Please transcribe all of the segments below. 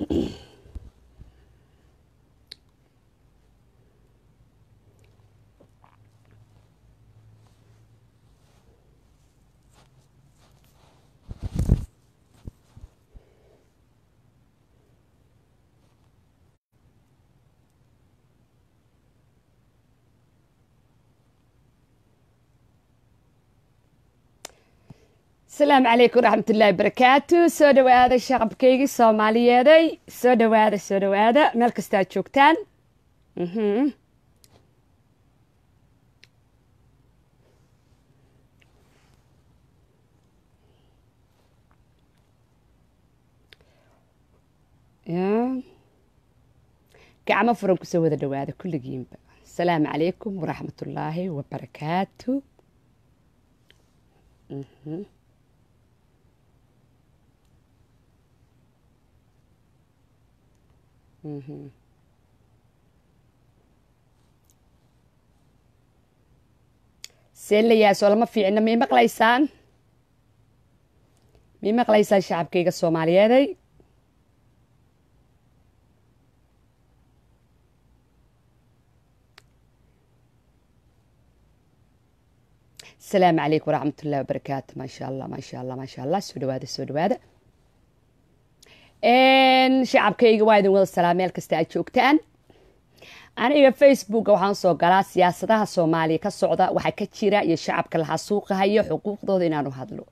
mm asalaamu calaykum raxmat ullahi barakaatu soo dhawaada shacabkaygii soomaaliyeeday soo dhowaada soo dhawaada meel kastaad joogtaan mhm. gacmo furan kusoo wada dhawaada kulligiinba asalaamu calaykum waraxmat ullaahi wabarakaatu mhm. mm mm-hmm. la yaasoo lama fiicina mii maqlaysaan mii maqlaysaan shacabkayga soomaaliyeeday asalaamu calaykum waraxmat ullahi wabarakaatu maasha allah maasha allah maasha allah soo dhawaada soo dhawaada shacabkayga waa idin wada salaa meel kasta aad joogtaan aniga facebooka waxaan soo galaa siyaasadaha soomaaliya ka socda waxaa ka jira iyo shacabka la xasuuqahayo xuquuqdooda inaanu hadlo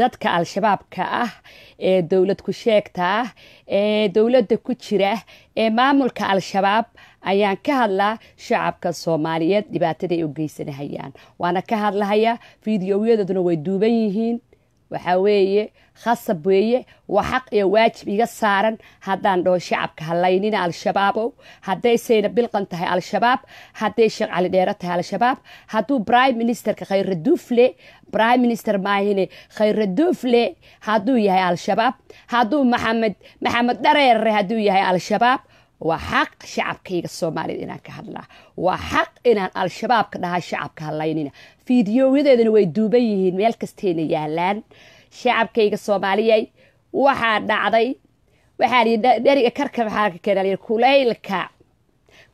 dadka al-shabaabka ah ee dowlad ku sheegta ah ee dowladda ku jira ee maamulka al-shabaab ayaan ka hadlaa shacabka soomaaliyeed dhibaatadaay u geysanahayaan waana ka hadlahaya fideoyadaduna way duuban yihiin waxaa weeye khasab weeye waa xaq iyo waajib iga saaran haddaan dhaho shacabka halaynina al-shabaabow haddaysayna bilqan tahay al-shabaab hadday sheekh cali dheere tahay al-shabaab hadduu prime ministerka khayraduufle prime minister maahine khayraduufle hadduu yahay al-shabaab hadduu maxamed maxamed dhareere hadduu yahay al-shabaab waa xaq shacabkayga soomaaliyed inaan ka hadlaa waa xaq inaan al shabaabka dhahaa shacabka hadlaynina fideoyadeedana way duuban yihiin meel kastayna yaalaan shacabkayga soomaaliyey waxaa dhacday waxaa dheriga karka maxaa keenay kulaylka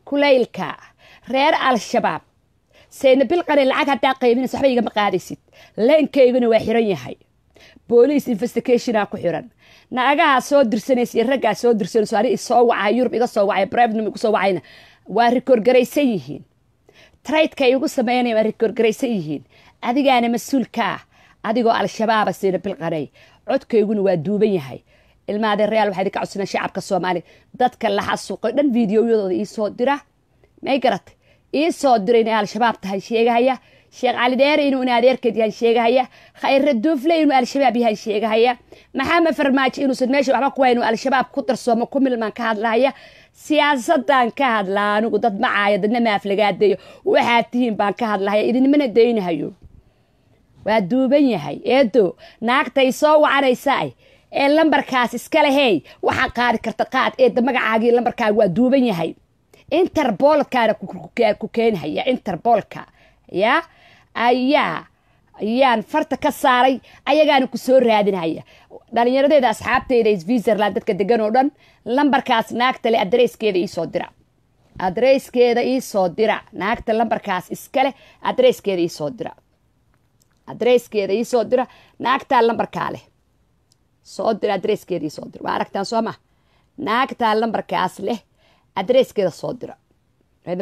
kulaylka reer al-shabaab sayna bilqane lacag haddaa qaybinaysa waxba igama qaadaysid leenkayguna waa xiran yahay booliis investigationa ku xiran naagahaa soo dirsanaysa iyo raggaa soo dirsanayso ani isoo wacaa yurub iga soo wacay brivnum igu soo wacayna waa rikoorgaraysan yihiin traydka igu sameynaya waa rikoorgaraysan yihiin adigaana mas-uulka ah adigoo al-shabaaba siina bilqanay codkayguna waa duuban yahay ilmaadeen real waxaa idinka codsanaa shacabka soomaaliya dadka la xasuuqay dhan fiidiyoyadooda iisoo dira may garatay iisoo dira inay al-shabaab tahay sheegahaya sheekh cali dheere inuu inadeerkad yahan sheegahaya khayre duufle inuu al-shabaab yahan sheegahaya maxamed farmaajo inuusan meesha waxba kuwa inuu al-shabaab ku darsoomo ku milmaan ka hadlahaya siyaasadaan ka hadlaa anigu dad macaaya dadna maaflagaadayo waxaad tihiin baan ka hadlahaya idinmana daynahayo waa duuban yahay eedo naagtay soo wacanaysa ee lambarkaas iska lehey waxaa qaadi karta qaad eedda magacaagii lambarkaaga waa duuban yahay interboolkaana ku keenhaya interboolka yaa ayaa ayaan farta ka saaray ayagaana kusoo raadinaya dhalinyaradeeda asxaabteeda switzerland dadka degan oo dhan lambarkaas le adreyskeeda iisoo dira adreyskeeda iisoo dira naagta lambarkaas iskale adreyskeeda iisoo dira adreyskeeda iisoo dira naagtaa lambarkaa leh soo dira adreyskeeda iisoo dira waa aragtaan soo ma naagtaa lambarkaas leh adreyskeeda soo dira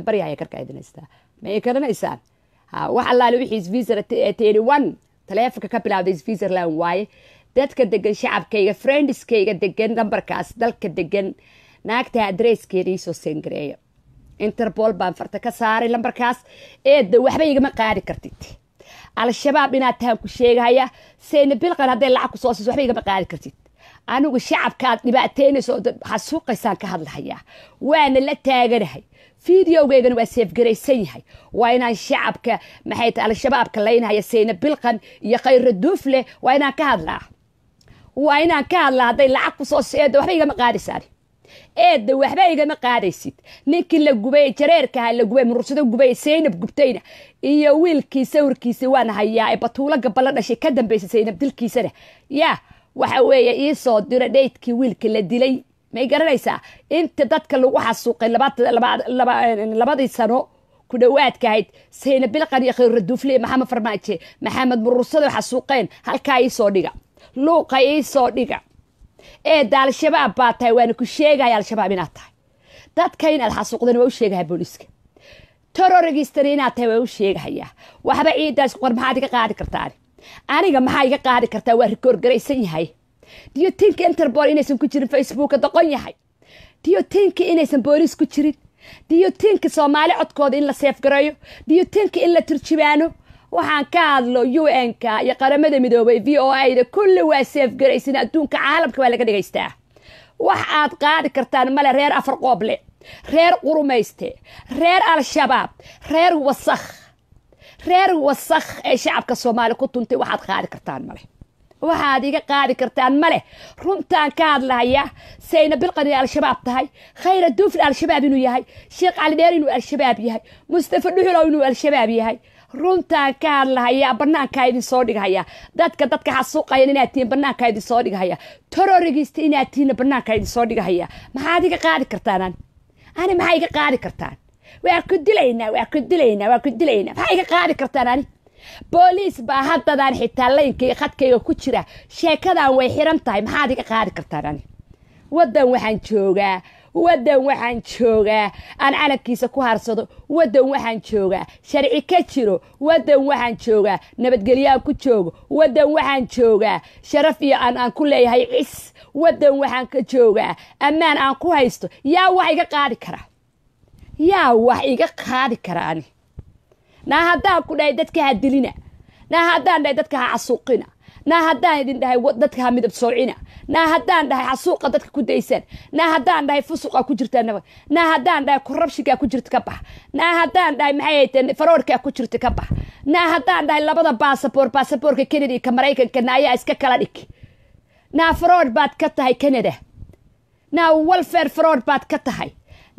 baryaaya karka idinaystaa ma ay wax allaale wixii sviser teny eh, one taleefonka ka bilawday switzerland waaye dadka degan shacabkayga friendiskayga degan nambarkaas dalka degan naagta adreeskeeda iisoo seengareeya interbool baan farta ka saaray lambarkaas eedda waxba igama qaadi kartid al-shabaab inaad tahan ku sheegahaya seyna bilqan hadday lacag ku soo siiso waxba igama qaadi kartid anigu shacabka aad dhibaateynayso xasuuqaysaan ka hadlahayaa waana la taaganahay fideogeygan waa seefgaraysan yahay waa inaan shacabka maxay tahay al-shabaabka laynhaya sayna bilqan iyo khayra duuf leh waa inaan ka hadlaa waa inaan ka hadlaa hadday lacag kusoo eeda waxba igama qaadaysaa eedda waxba igama qaadaysid ninkii la gubay jareerkaha la gubay murursado gubay saynab gubtayna iyo wiilkii sawirkiisa waana hayaa ee batuulo gabala dhashay ka dambaysa saynab dilkiisana yaa waxa weeye iisoo diro dhaydkii wiilka la dilay may garanaysaa inta dadka lagu xasuuqay labadii sano ku dhowaadkahayd sayna bilqan iyo khayraduufley maxamed farmaaje maxamed murursado xasuuqeen halkaa iisoo dhiga luuqa iisoo dhiga eedda al-shabaab baa tahay waana ku sheegaya al-shabaab inaad tahay dadka inaad xasuuqdeen waa u sheegaha booliiska tororigistari inaad tahay waa u sheegahaya waxba ciidaas qor maxaad iga qaadi kartaani aniga maxaa iga qaadi kartaa waa rigoorgaraysan yahay diyotinka interbol inaysan ku jirin facebooka doqon yahay diyootiinka inaysan booliis ku jirin diyootiinka soomaali codkooda in la seefgareeyo diyootiinka in la turjibaano waxaan ka hadlo u n-ka iyo qaramada midoobay v o a da kulli waa seefgaraysan adduunka caalamka waa laga dhagaystaa wax aad qaadi kartaan male reer afar qooble reer qurumayste reer al-shabaab reer wasakh reer wasakh ee shacabka soomaaliya ku tuntay waxaad qaadi kartaan male waxaad iga qaadi kartaan ma leh runtaan ka hadlahayaa sayna bilqani al-shabaab tahay khayra duufil al-shabaab inuu yahay sheekh cali inuu al-shabaab yahay mustafa dhuxulow inuu al-shabaab yahay runtaan ka hadlahayaa bannaankaa idin soo dhighayaa dadka dadka xasuuqayan inaad tihiin bannaankaa idin soo dhighayaa tororigista inaad tihiinna bannaankaa idin soo dhighayaa maxaad iga qaadi kartaan ani maxaa iga qaadi kartaan waa ku dilaynaa waa ku dilaynaa waa ku dilaynaa maxaa iga qaadi kartaan ani booliis baa haddadaan xitaa laynkay khadkayga ku jira sheekadan way xiran tahay maxaad iga qaadi kartaan ani waddan waxaan joogaa waddan waxaan joogaa aan calankiisa ku harsado waddan waxaan joogaa sharci ka jiro waddan waxaan joogaa nabadgelyoaan ku joogo waddan waxaan joogaa sharaf iyo aan aan ku leeyahay cis waddan waxaan ka joogaa ammaan aan ku haysto yaa wax iga qaadi kara yaa wax iga qaadi kara ani naa haddaan ku dhahay dadka ha dilina naa haddaan dhahay dadka ha casuuqina naa haddaan idin dhahay dadka ha midab soocina naa haddaan dhahay xasuuqa dadka ku daysaan naa haddaan dhahay fusuqa ku jirtanaba naa haddaan dhahay korabshigaa ku jirta ka bax naa haddaan dhahay maxay faroorkaa ku jirta ka bax naa haddaan dhahay labada baasaboor baasaboorka kanada ka maraykankana ayaa iska kala dhig naa faroor baad ka tahay kanada naa welfare faroor baad ka tahay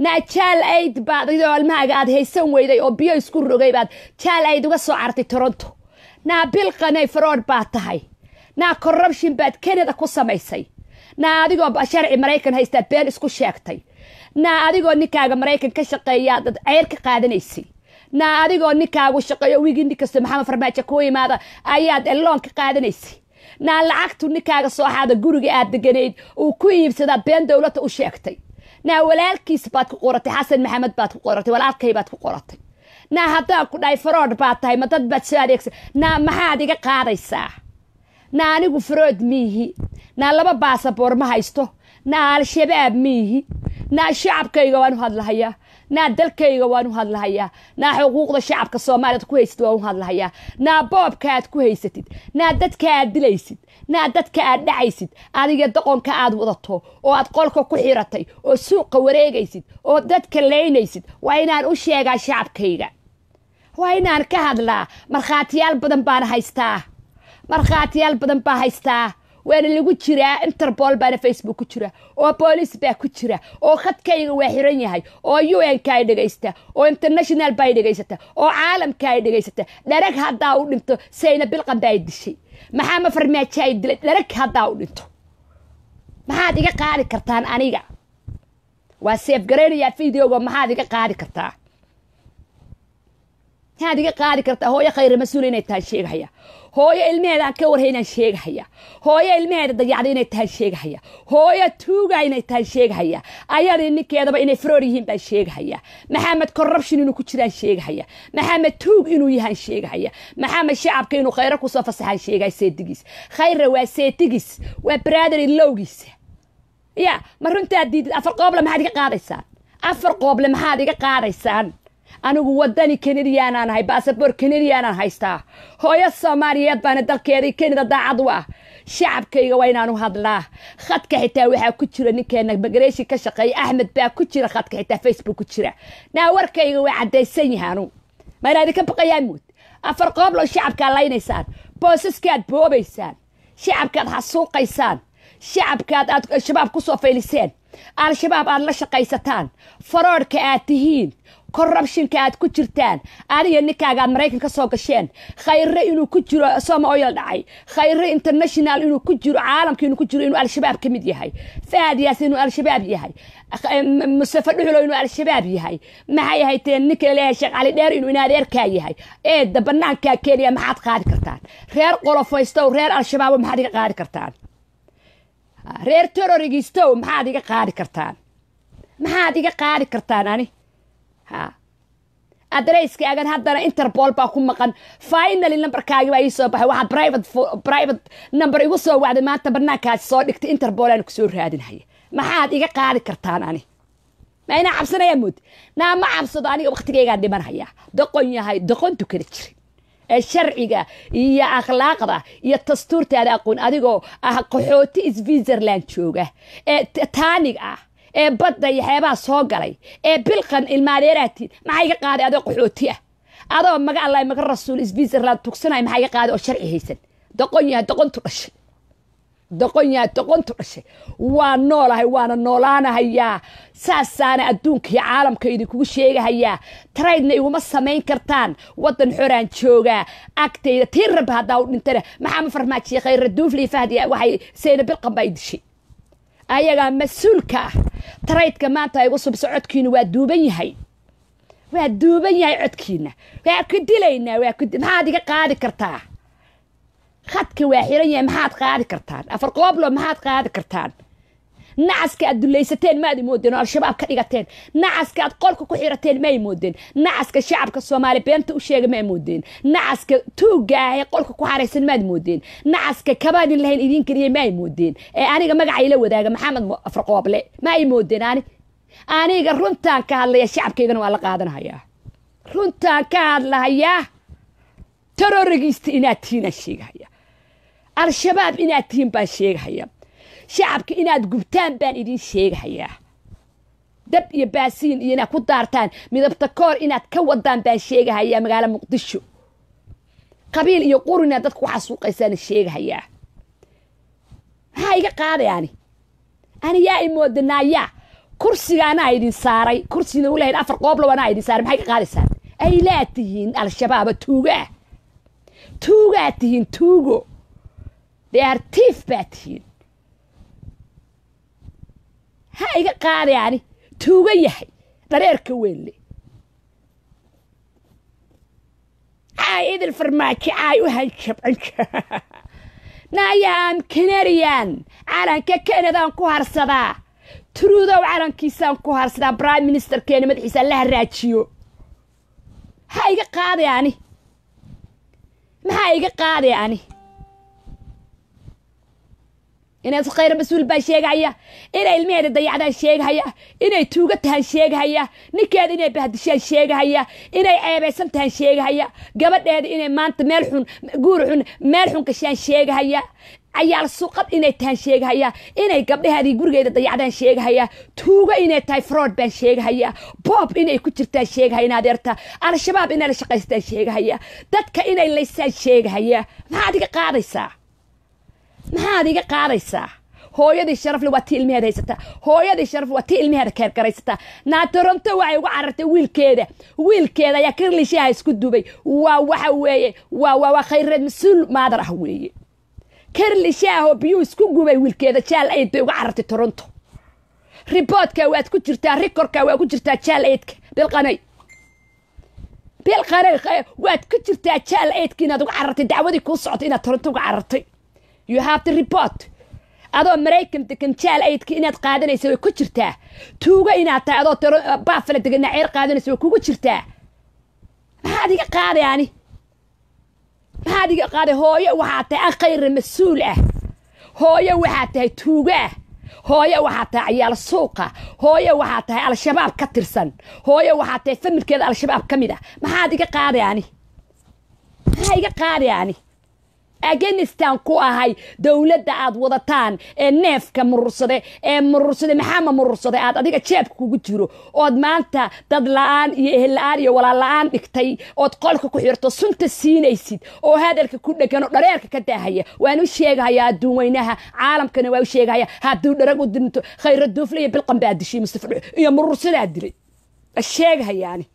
ayd baad idoo aad haysan weyday oo biyo isku rogay baad jaalayd uga soo cartay toronto naa bil bilqanay farood baad tahay naa corrubtion baad kenada ku samaysay naa adigoo sharci maraykan haystaa e, been isku sheegtay naa adigoo ninkaaga maraykan ka shaqeeyaa dad ceyr ka qaadanaysay naa adigoo ninkaagu shaqeeyo wigii nin maxamed farmaajo kuu imaada ayaad eloon ka qaadanaysay naa lacagtu ninkaaga sooxaada guriga aad deganayd uu ku iibsadaa been dowladda u sheegtay naa walaalkiisa baad ku qoratay xasan maxamed baad ku qoratay walaalkay baad ku qoratay naa haddaan ku dhahay farood baad tahay ma dad baad soo adeegsa naa maxaad iga qaadaysaa naa anigu farood miihi naa laba baasaboor ma haysto naa al-shabaab miihi naa shacabkayga waan u hadlahayaa naa dalkayga waan u hadlahayaa naa xuquuqda shacabka soomaaliyaad ku haysatid waan u hadlahayaa naa boobkaaad ku haysatid naa dadkaaad dilaysid naa dadka aad dhacaysid adiga doqonka aad wadato oo aad qolka ku xiratay oo suuqa wareegaysid oo dadka leynaysid waa inaan u sheegaa shacabkayga waa inaan ka hadlaa markhaatiyaal badan baan haystaa markhaatiyaal badan baa haystaa waana lagu jiraa interbool baana facebook ku jira oo booliis baa ku jira oo khadkayga waa xiran yahay oo u n ka ay dhegaysta oo international ba dhegaysata oo caalamka ay dhegaysata dharag haddaa u dhinto sayna bilqan ba ay dishay maxaa ma farmaajo ay dilay dharag haddaa u dhinto maxaad iga qaadi kartaan aniga waa seefgaraynayaa videoga maxaad iga qaadi kartaa maxaad iga qaadi kartaa hooyo khayre mas-uul inay tahay sheegahaya hooyo ilmeheeda ka warhay inaan sheegahaya hooyo ilmeheeda dayacday inay tahaan sheegahaya hooyo tuuga inay tahaan sheegahaya ayadii ninkeedaba inay froor yihiin baan sheegahaya maxamed corruption inuu ku jiraan sheegahaya maxamed tuug inuu yahaan sheegahaya maxamed shacabka inuu khayro kusoo fasaxaan sheegaya seetigiis khayra waa seetigiis waa baraadari lowgiisa ya ma runtaa diidid afar qooble maxaad iga qaadaysaan afar qooble maxaad iga qaadaysaan anigu wadani kenadiyaanaan ahay basaboor kenadiyaanaan haystaa hooyo soomaaliyeed baana dalkeedii kenada daacad u ah shacabkayga waa inaanu hadlaa khadka xitaa waxaa ku jira ninkeena magareeshi ka shaqeeya axmed baa ku jira khadka xitaa facebook ku jira naawarkayga waa caddaysan yahaanu ma inaa idinka baqayaan afar qooblow shacabkaa laynaysaan boosaskaad boobaysaan shacabkaad xasuuqaysaan shacabkaad aad shabaab ku soo fayliseen al-shabaab aad la shaqaysataan faroodhka aad tihiin corrubshinka aad ku jirtaan adiga ninkaaga aad maraykan ka gasheen khayre inuu ku jiro soma oyal dhacay khayre international inuu ku jiro caalamka inuu ku jiro inuu al-shabaab ka mid yahay fahad yaas inuu al-shabaab yahay eh, mustafa dhuxulo inuu al-shabaab yahay maxay ahayteen eh, ninka laleeyahay sheekh cali dheer inuu inaadeerkaa yahay eedda banaankaa kenya maxaad qaadi kartaan reer qolofaystow reer al-shabaabo maxaad iga qaadi kartaan ah, reer terorigistow maxaad iga qaadi kartaan maxaad iga qaadi kartaan ani adareyska agan haddana interbool baa ku maqan finaly nambarkaagi baa ii soo baxay waxaa rrivate number igu soo wacday maanta barnaankaasi soo dhigtay interbool aan ku raadinhaya maxaad iga qaadi kartaan ani ma inaa cabsanayaa moodi naa ma cabsado aniga wakhtigaygaa dhimanhayaa doqon yahay doqontu kala jirin ee sharciga iyo akhlaaqda iyo dastuurtaada aqoon adigoo ah qaxooti switzerland jooga ee taanig ah ee badda iyo xeebaha soo galay ee bilqan ilmaadeeraatiid maxay ka qaaday adoo qaxooti ah adoo maga alla maga rasuul switzerland tugsanay maxay qaaday oo sharci haysan doqon yaha doqontu dhashay doqon yaha doqontu dhashay waa noolahay waana noolaanahayaa saasaana adduunka iyo caalamka idinkugu sheegahayaa traydna iguma samayn kartaan waddan xoraan joogaa agtayda tii raba haddaa u dhintana maxaa ma farmaajiya khayra duuflii fahdiya waxay sayna bilqan baa i dishay ayagaa mas-uulka ah taraydka maanta igu sub socodkiina waa duuban yahay waa duuban yahay codkiina waa ku dilaynaa waa maxaad iga qaadi kartaa khadka waa xiran yahay maxaad qaadi kartaan afar qooblo maxaad qaadi kartaan nacaska aad dulaysateen maad imoodeen oo al-shabaab ka dhigateen nacaska aad qolka ku xirateen ma imoodeen nacaska shacabka soomaali beenta u sheega ma imoodeen nacaska tuugaahee qolka ku xaraysan maad moodeen nacaska kabaadin lahayn idiin keliya maa imoodeen ee aniga magacaila wadaaga maxamed farqooble maa imoodeen ani aniga runtaan ka hadlaya shacabkaygana waa la qaadanahayaa runtaan ka hadlahayaa terorigiista inaad tihiin sheegahaya al-shabaab inaad tihiin baan sheegahaya shacabka inaad gubtaan baan idin sheegahayaa dab iyo baasiin iyo inaad ku daartaan midabta koor inaad ka wadaan baan sheegahayaa magaalo muqdisho qabiil iyo qurun inaad dadka waxaa suuqaysaana sheegahayaa maxaa iga qaaday ani ani yaa imoodanaayaa kursigaanaa idin saaray kursigina u lahayd afar qooblow anaa idin saaray maxaa iga qaadaysaan ay tihiin al-shabaaba tuugaa tuugaa tihiin tuugo deartiif baa tihiin ha iga qaada qaadaani tuuga yahay dareerka weynle caay idil farmaajo caay u hanjabanja naayaan kanariyan calanka kanadaan ku harsadaa turuudow calankiisaan ku harsadaa brime ministerkeena madaxiisa la haraajiyo ha iga qaada ani maxaa iga qaaday ani inay sukhayra mas-uul baa sheegahaya inay ilmaheeda dayacdaan sheegahaya inay tuugo tahaan sheegahaya ninkeeda inay bahdishaan sheegahaya inay ceebaysan tahaan sheegahaya gabadheeda inay maanta meel xun guur xun meel xun gashaan sheegahaya cayaal suqad inay tahaan sheegahaya inay gabdhahaadii gurigeeda dayacdaan sheegahaya tuugo inay tahay frood baan sheegahaya boob inay ku jirtaan sheegahaya in al-shabaab inay la shaqaystaan sheegahaya dadka inay laysaan sheegahaya maxaa adiga qaadaysaa maxaad iga qaadaysaa hooyadii sharafle waa tii ilmeheeda haysataa hooyadii sharafle waa ti ilmeheeda keergaraysataa naatoromto waxay uga carartay wiilkeeda wiilkeeda ayaa kirlishaha isku dubay waa waxa weeye waa waa waa khayreed mas maadar ah weeye kirlishaahoo biyuu isku gubay wiilkeeda jaal ayd bay uga carartay toronto riboodka waad ku jirtaa rikorka waa ku jirtaa jaal aydka bilqanay bilqanay waad ku jirtaa jaal aydka inaad uga carartay dacwadii kuu socotay inaad toronto uga carartay you have to report adoo maraykan degan jaal aydka inaad qaadanaysa way ku jirtaa tuuga inaad tahay adoo tero uh, baafala degan ceer qaadanaysa way kugu jirtaa maxaad iga qaaday ani maxaad iga qaaday hooyo waxaa tahay akhayra mas-uul ah hooyo waxaad tahay tuuga ah hooyo waxaa tahay cayaal suuqa hooyo waxaa tahay al-shabaab ka tirsan hooyo waxaa tahay familkeeda al-shabaab ka mid ah maxaad iga qaaday ani maxaa iga qaaday ani afghanistan ku ahay dowladda aad wadataan ee neefka murursade ee murursade maxaa ma aad adiga jeebka kugu jiro ood maanta dad la-aan iyo ehel la-aan iyo walaal la-aan dhigtay ood qolka ku xirto sunta siinaysid oo hadalka ku dhegano dhareerka ka daahaya waan u sheegahaya adduun weynaha caalamkana waa u sheegahaya hadduu dharag u dinto khayra duufle iyo bilqan baa dishay mustafdhu iyo murursadaa dilay sheegahayaani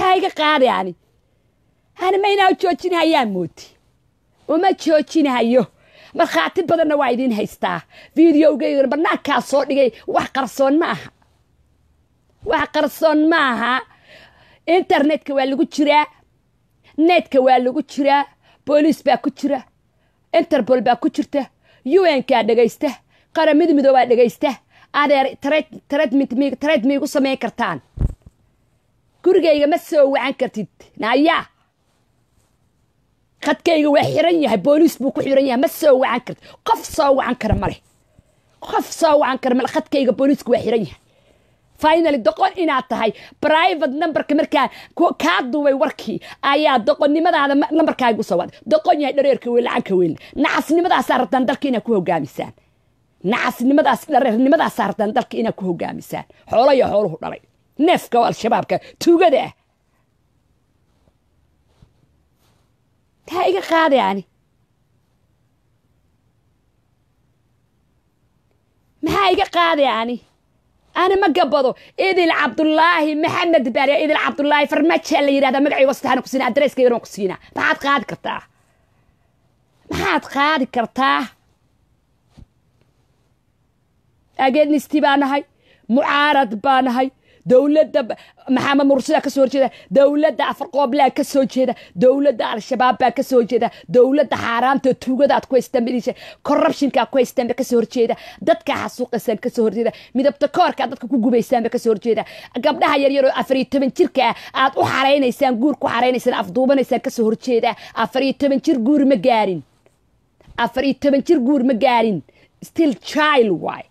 haiga qaadaani ani ma inaa joojinahayaan mooti uma joojinayo markhaati badanna waa idin haystaa videogeyga banaankaa soo dhigay wax qarsoon ma aha wax qarsoon ma aha internetka waa lagu jiraa netka waa lagu jiraa booliis baa ku jira interbool baa ku jirta u nkaa dhegaysta qaramid midoobaa dhegaysta adeer tareed miigu samayn kartaan gurigayga ma soo wacan kartid nayaa khadkayga waa xiran yahay booliis buu ku xiran yahay ma soo wacan karta qof soo wacan kara male qof soo wacan kara male khadkayga booliisku waa xiran yahay finally doqon inaad tahay private numberka markaa kaa duubay warkii ayaa doqonnimadaada numberkaaga usoo waday doqon yahay dhareerka weyn lacanka weyn nacasnimadaasaa rabtaan dalka inaad ku hogaamisaan nacasnimadaas dhareernimadaasa rabtaan dalka inaad ku hogaamisaan xoolaya xooluhu dhalay neefka oo al-shabaabka tuugada ah taa iga qaaday ani maxaa iga qaaday ani ani ma gabado idil cabdulaahi maxamed baariya idil cabdulaahi farmaja la yidhahdaa magacaygo sadexaan kusiina adresska yaran ku siinaa maxaad qaadi kartaa maxaad qaadi kartaa ageednisti baa nahay mucaarad baa nahay dowladda maxamed mursida kasoo horjeeda dowladda afarqooblaa ka soo jeeda dowladda al-shabaab baa ka soo dowladda xaaraamta tuugadaad ku haystamadisha corruptionkaa ku haystaan ka soo horjeeda dadka xasuuqaysaan kasoo horjeeda midabta koorkaa dadka ku gubaysaanba ka soo horjeeda gabdhaha yaryaroo afariyo toban jirka ah aad u xaraynaysaan guur ku xaraynaysaan afduubanaysaan ka soo horjeeda afariyo toban jir guur ma gaarin afariyo toban jir guur ma gaarin still child waay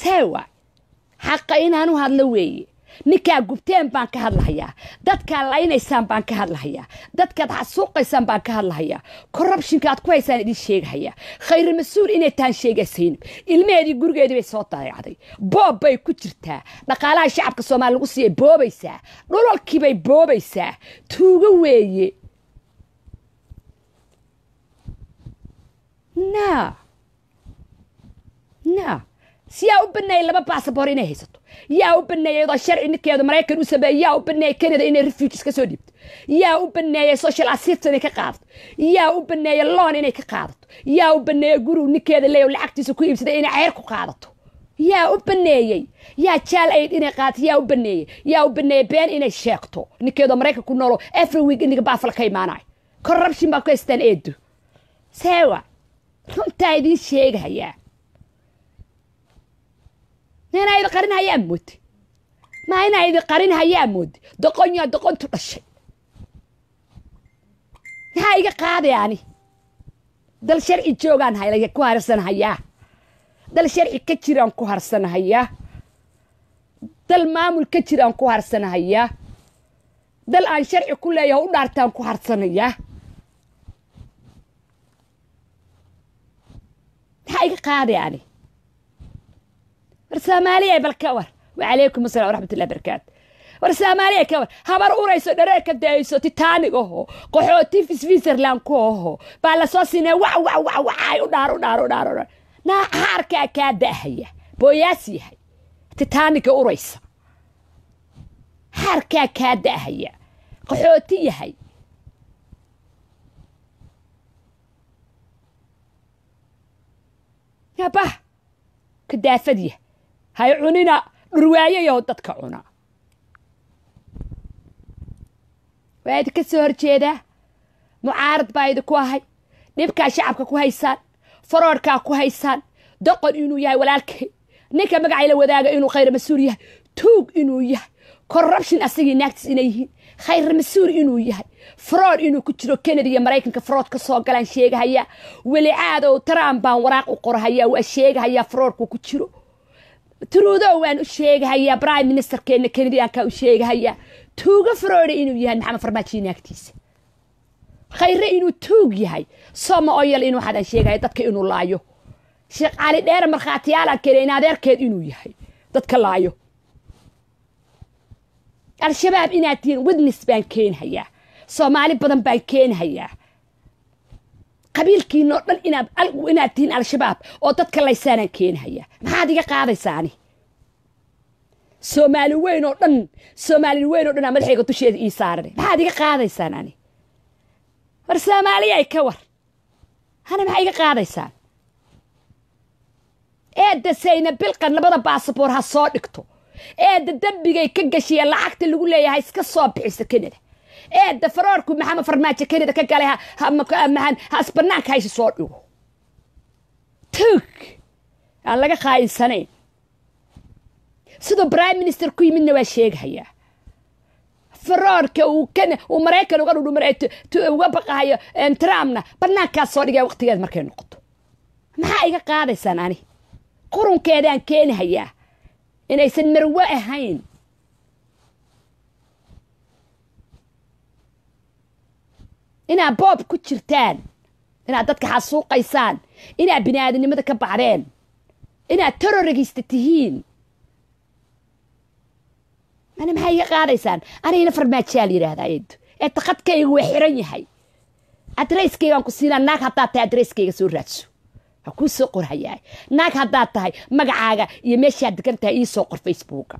see waay xaqa inaan u hadlo weeye ninkaa gubteen baan ka hadlahayaa dadkaa laynaysaan baan ka hadlahayaa dadkaad xasuuqaysaan baan ka hadlahayaa korrubshinka aad ku haysaan idin sheegahayaa khayr mas-uul inay tahan sheegaysayno ilmaheedii gurigeedii bay soo dareecday boob bay ku jirtaa dhaqaalaha shacabka soomaali lagu siiyay boobaysaa dhulalkiibay boobaysaa tuugo weeye na na yaa u baneeyey laba baasabor inay haysato yaa u baneeyey iyadoo sharci ninkeedu maraykan u sameeyey yaa u baneeyey canada inay refuges ka soo dhiibto yaa u baneeyey social assist inay ka qaadato yaa u baneeyey loon inay ka qaadato yaa u baneeyey guru ninkeeda leeyow lacagtiisa ku iibsaday inay ceyr ku qaadato yaa u baneeyey yaa jaal aid inay qaato yaa u baneeyey yaa u baneeyey been inay sheegto ninkeedoo maraykan ku noolo every week iniga baafal ka imaanayo corruption baa ku haystaan eedo seewa runtaa idiin sheegahayaa inaa idi qarin hayaa moode maa inaa idi qarin hayaa moode doqonyaa doqontu dhashay maxaa iga qaaday ani dal sharci joogaan hay ku harsanahayaa dal sharci ka jiraan ku harsanahayaa dal maamul ka jiraan ku harsanahayaa dal aan sharci ku leeyaha u dhaartaan ku harsanayaa maxaa iga qaaday ani war soomaaliya ka war wacalaykum asalam waraxmat illahi barakaatu war soomaaliya ka war habar urayso dhareer ka daayso titaanig aho qaxooti switzerland ku aho baa lasoo siinaya wac wa wa wacay u dhaar u dhaar u dhaar kaa da'haya booyaas yahay titaaniga uraysa xaarkaa kaa da'haya qaxooti yahay yabah kadaafad yahay hay cunina dhurwaayayaho dadka cuna waa idinka soo horjeedaa mucaarad baa idinku ahay dhibkaa shacabka ku haysaan faroorkaa ku haysaan doqon inuu yahay walaalkay ninka magacayla wadaaga inuu khayr mas-uul yahay tuug inuu yahay corruption asagii naagtiis inay yihiin khayr mas-uul inuu yahay frood inuu ku jiro kennedy iyo maraykanka frood ka soo galaan sheegahayaa welicaad ow trump baan waraaq u qorahayaa waa sheegahayaa froodkuu ku jiro trudo waan u sheeghayaa prime ministerkeena kennedy akaa u sheeghayaa tuugo froode inuu yahay maxamed farmaajiina agtiisa khayre inuu tuug yahay soma oyal inuu xadaan sheegaya dadka inuu laayo sheekh cali dheera markhaatiyaalaan keenay in adeerkeed inuu yahay dadka laayo al-shabaab inaad tihiin witness baan keenhayaa soomaali badan baan keenhayaa qabiilkiinoo dhan inaad inaad tihiin al-shabaab oo dadka laysaanaan keenhaya maxaad iga qaadaysaani soomaali weyn oo dhan soomaali weyn oo dhan madaxayga dusheeda ii saarane maxaad iga qaadaysaan ani war soomaaliya ay ka war ana maxaa iga qaadaysaan eedda sayna bilqan labada baasaboor ha soo dhigto eedda dembigay ka gashiya lacagta lagu leeyahay iska soo bixiso kanada eedda faroorku maxaama farmaajo kenada ka galay hmahan has banaanka haysa soo dhigo tug aan laga qaayinsanayn siduu prime minister ku yimidna waa sheegahayaa faroorka uu maraykan uga dhudhuuga baqahayo trumpna banaankaas soo dhigaya waqtigeed markay noqoto maxaa iga qaadaysaan ani qurunkeedaan keenahayaa inaysan marwo ahayn inaad boob ku jirtaan inaad dadka xasuuqaysaan inaad bini ka baxdeen inaad taroragista tihiin man maxay iga qaadaysaan anigana farmaajiyaal yidhaahdaa eedu ee takadkayga waa xiran yahay adareyskaygaan ku siinaa naag haddaad tahay adareyskayga soo raadso ha kuu soo qorhayaay naag haddaad tahay magacaaga iyo meeshaad degan tahay iisoo qor facebooka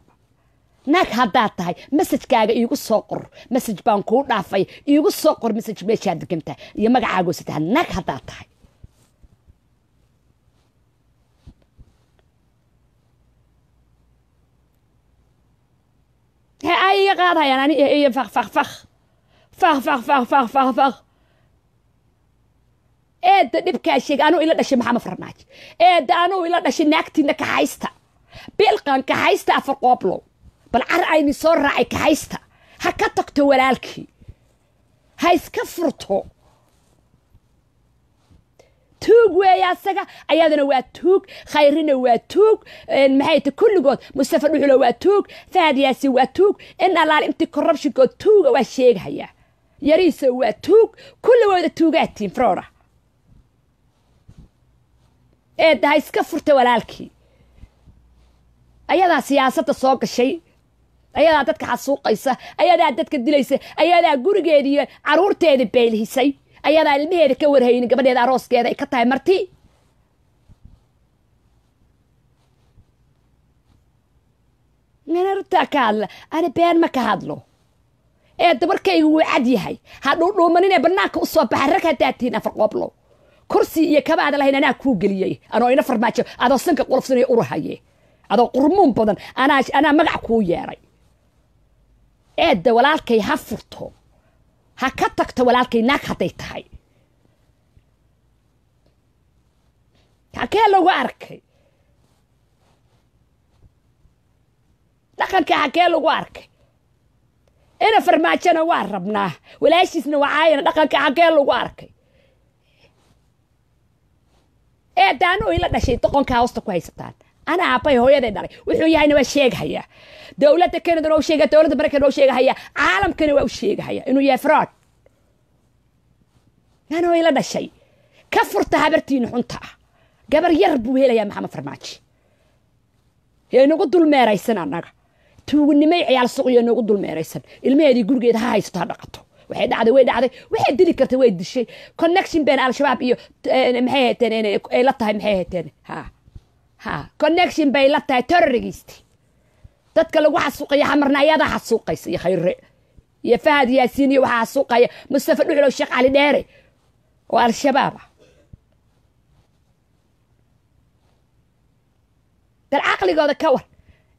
naag haddaad tahay masajkaaga igu soo qor masaj baan kuu dhaafay igu soo qor masaj meeshaad degantaa iyo magacaagoosataa naag haddaad tahay aiga qaadayaan qaadhayaan ani eeeya faq faq faq faq faq faq faq faq dhibkaa sheeg anuu ila dhashay maxamed farmaaj eeda anuu ila dhashay naagtiina kaxaysta bilqan kaxaysta afar qooblow bal car aydi soo raacay ka haysta ha ka tagto walaalkii ha iska furto tuug weeya asaga ayadana waa tuug khayrina waa tuug maxay ta kulligood mustafa dhuxulo waa tuug fahad yaasiin waa tuug in alaal intii korrabshinkood tuuga waa sheegahayaa yariisa waa tuug kulligooda tuugaatiin frora ee ha iska furta walaalkii ayadaa siyaasadda soo gashay ayadaa dadka xasuuqaysa ayadaa dadka dilaysa ayadaa gurigeediiyo caruurteeda beelhisay ayadaa ilmaheeda ka warhaynin gabadheeda arooskeeda ay ka tahay marti nartaa ka hadla ani been ma ka hadlo ee dabarkaygu wuu cad yahay ha dhuudhuumaninee bannaanka u soo baxa rag haddaad tihiin afar qooblo kursi iyo kabaada lahayn anaa kuu geliyey anoo ina farmaajo adoo sanka qulufsanayo urahaye adoo qurmuun badan anaa magac kuu yeeray eedda walaalkay ha furto ha ka tagto walaalkay naag hadday tahay hakee lagu arkay dhaqanka hakee lagu arkay ina farmaajona waa rabnaa walaashiisna wacaayana dhaqanka hakee lagu arkay eeddaanu ila dhashay doqonkaa hoosta ku haysataan ana aabay hooyaday dhalay wuxuu yahayna waa sheeghaya dowladda canadana waa sheegaya dowladda maraykan waa sheegahaya caalamkana waa u sheegahaya inuu yahay fraud anaa ila dhashay ka furta habartiina xunta ah gabar yar buu helayaa maxamed farmaajo ee nagu dulmeeraysan annaga tuugunimay ciyaal suqyo nagu dulmeeraysan ilmaheedii gurigeeda ha haysato ha dhaqato waxay dhacday way dhacday waxay dili kartay way dishay connection been al-shabaab iyo maxay hateen la tahay maxay hateen ha ha connection bay la tahay torrigiista dadka lagu xasuuqaya xamarna ayaadaa xasuuqaysa iyo khayre iyo fahad yaasiin iyo waxaa xasuuqaya mustafa dhuxulow sheekh cali dheere oo al-shabaaba dal caqligooda ka war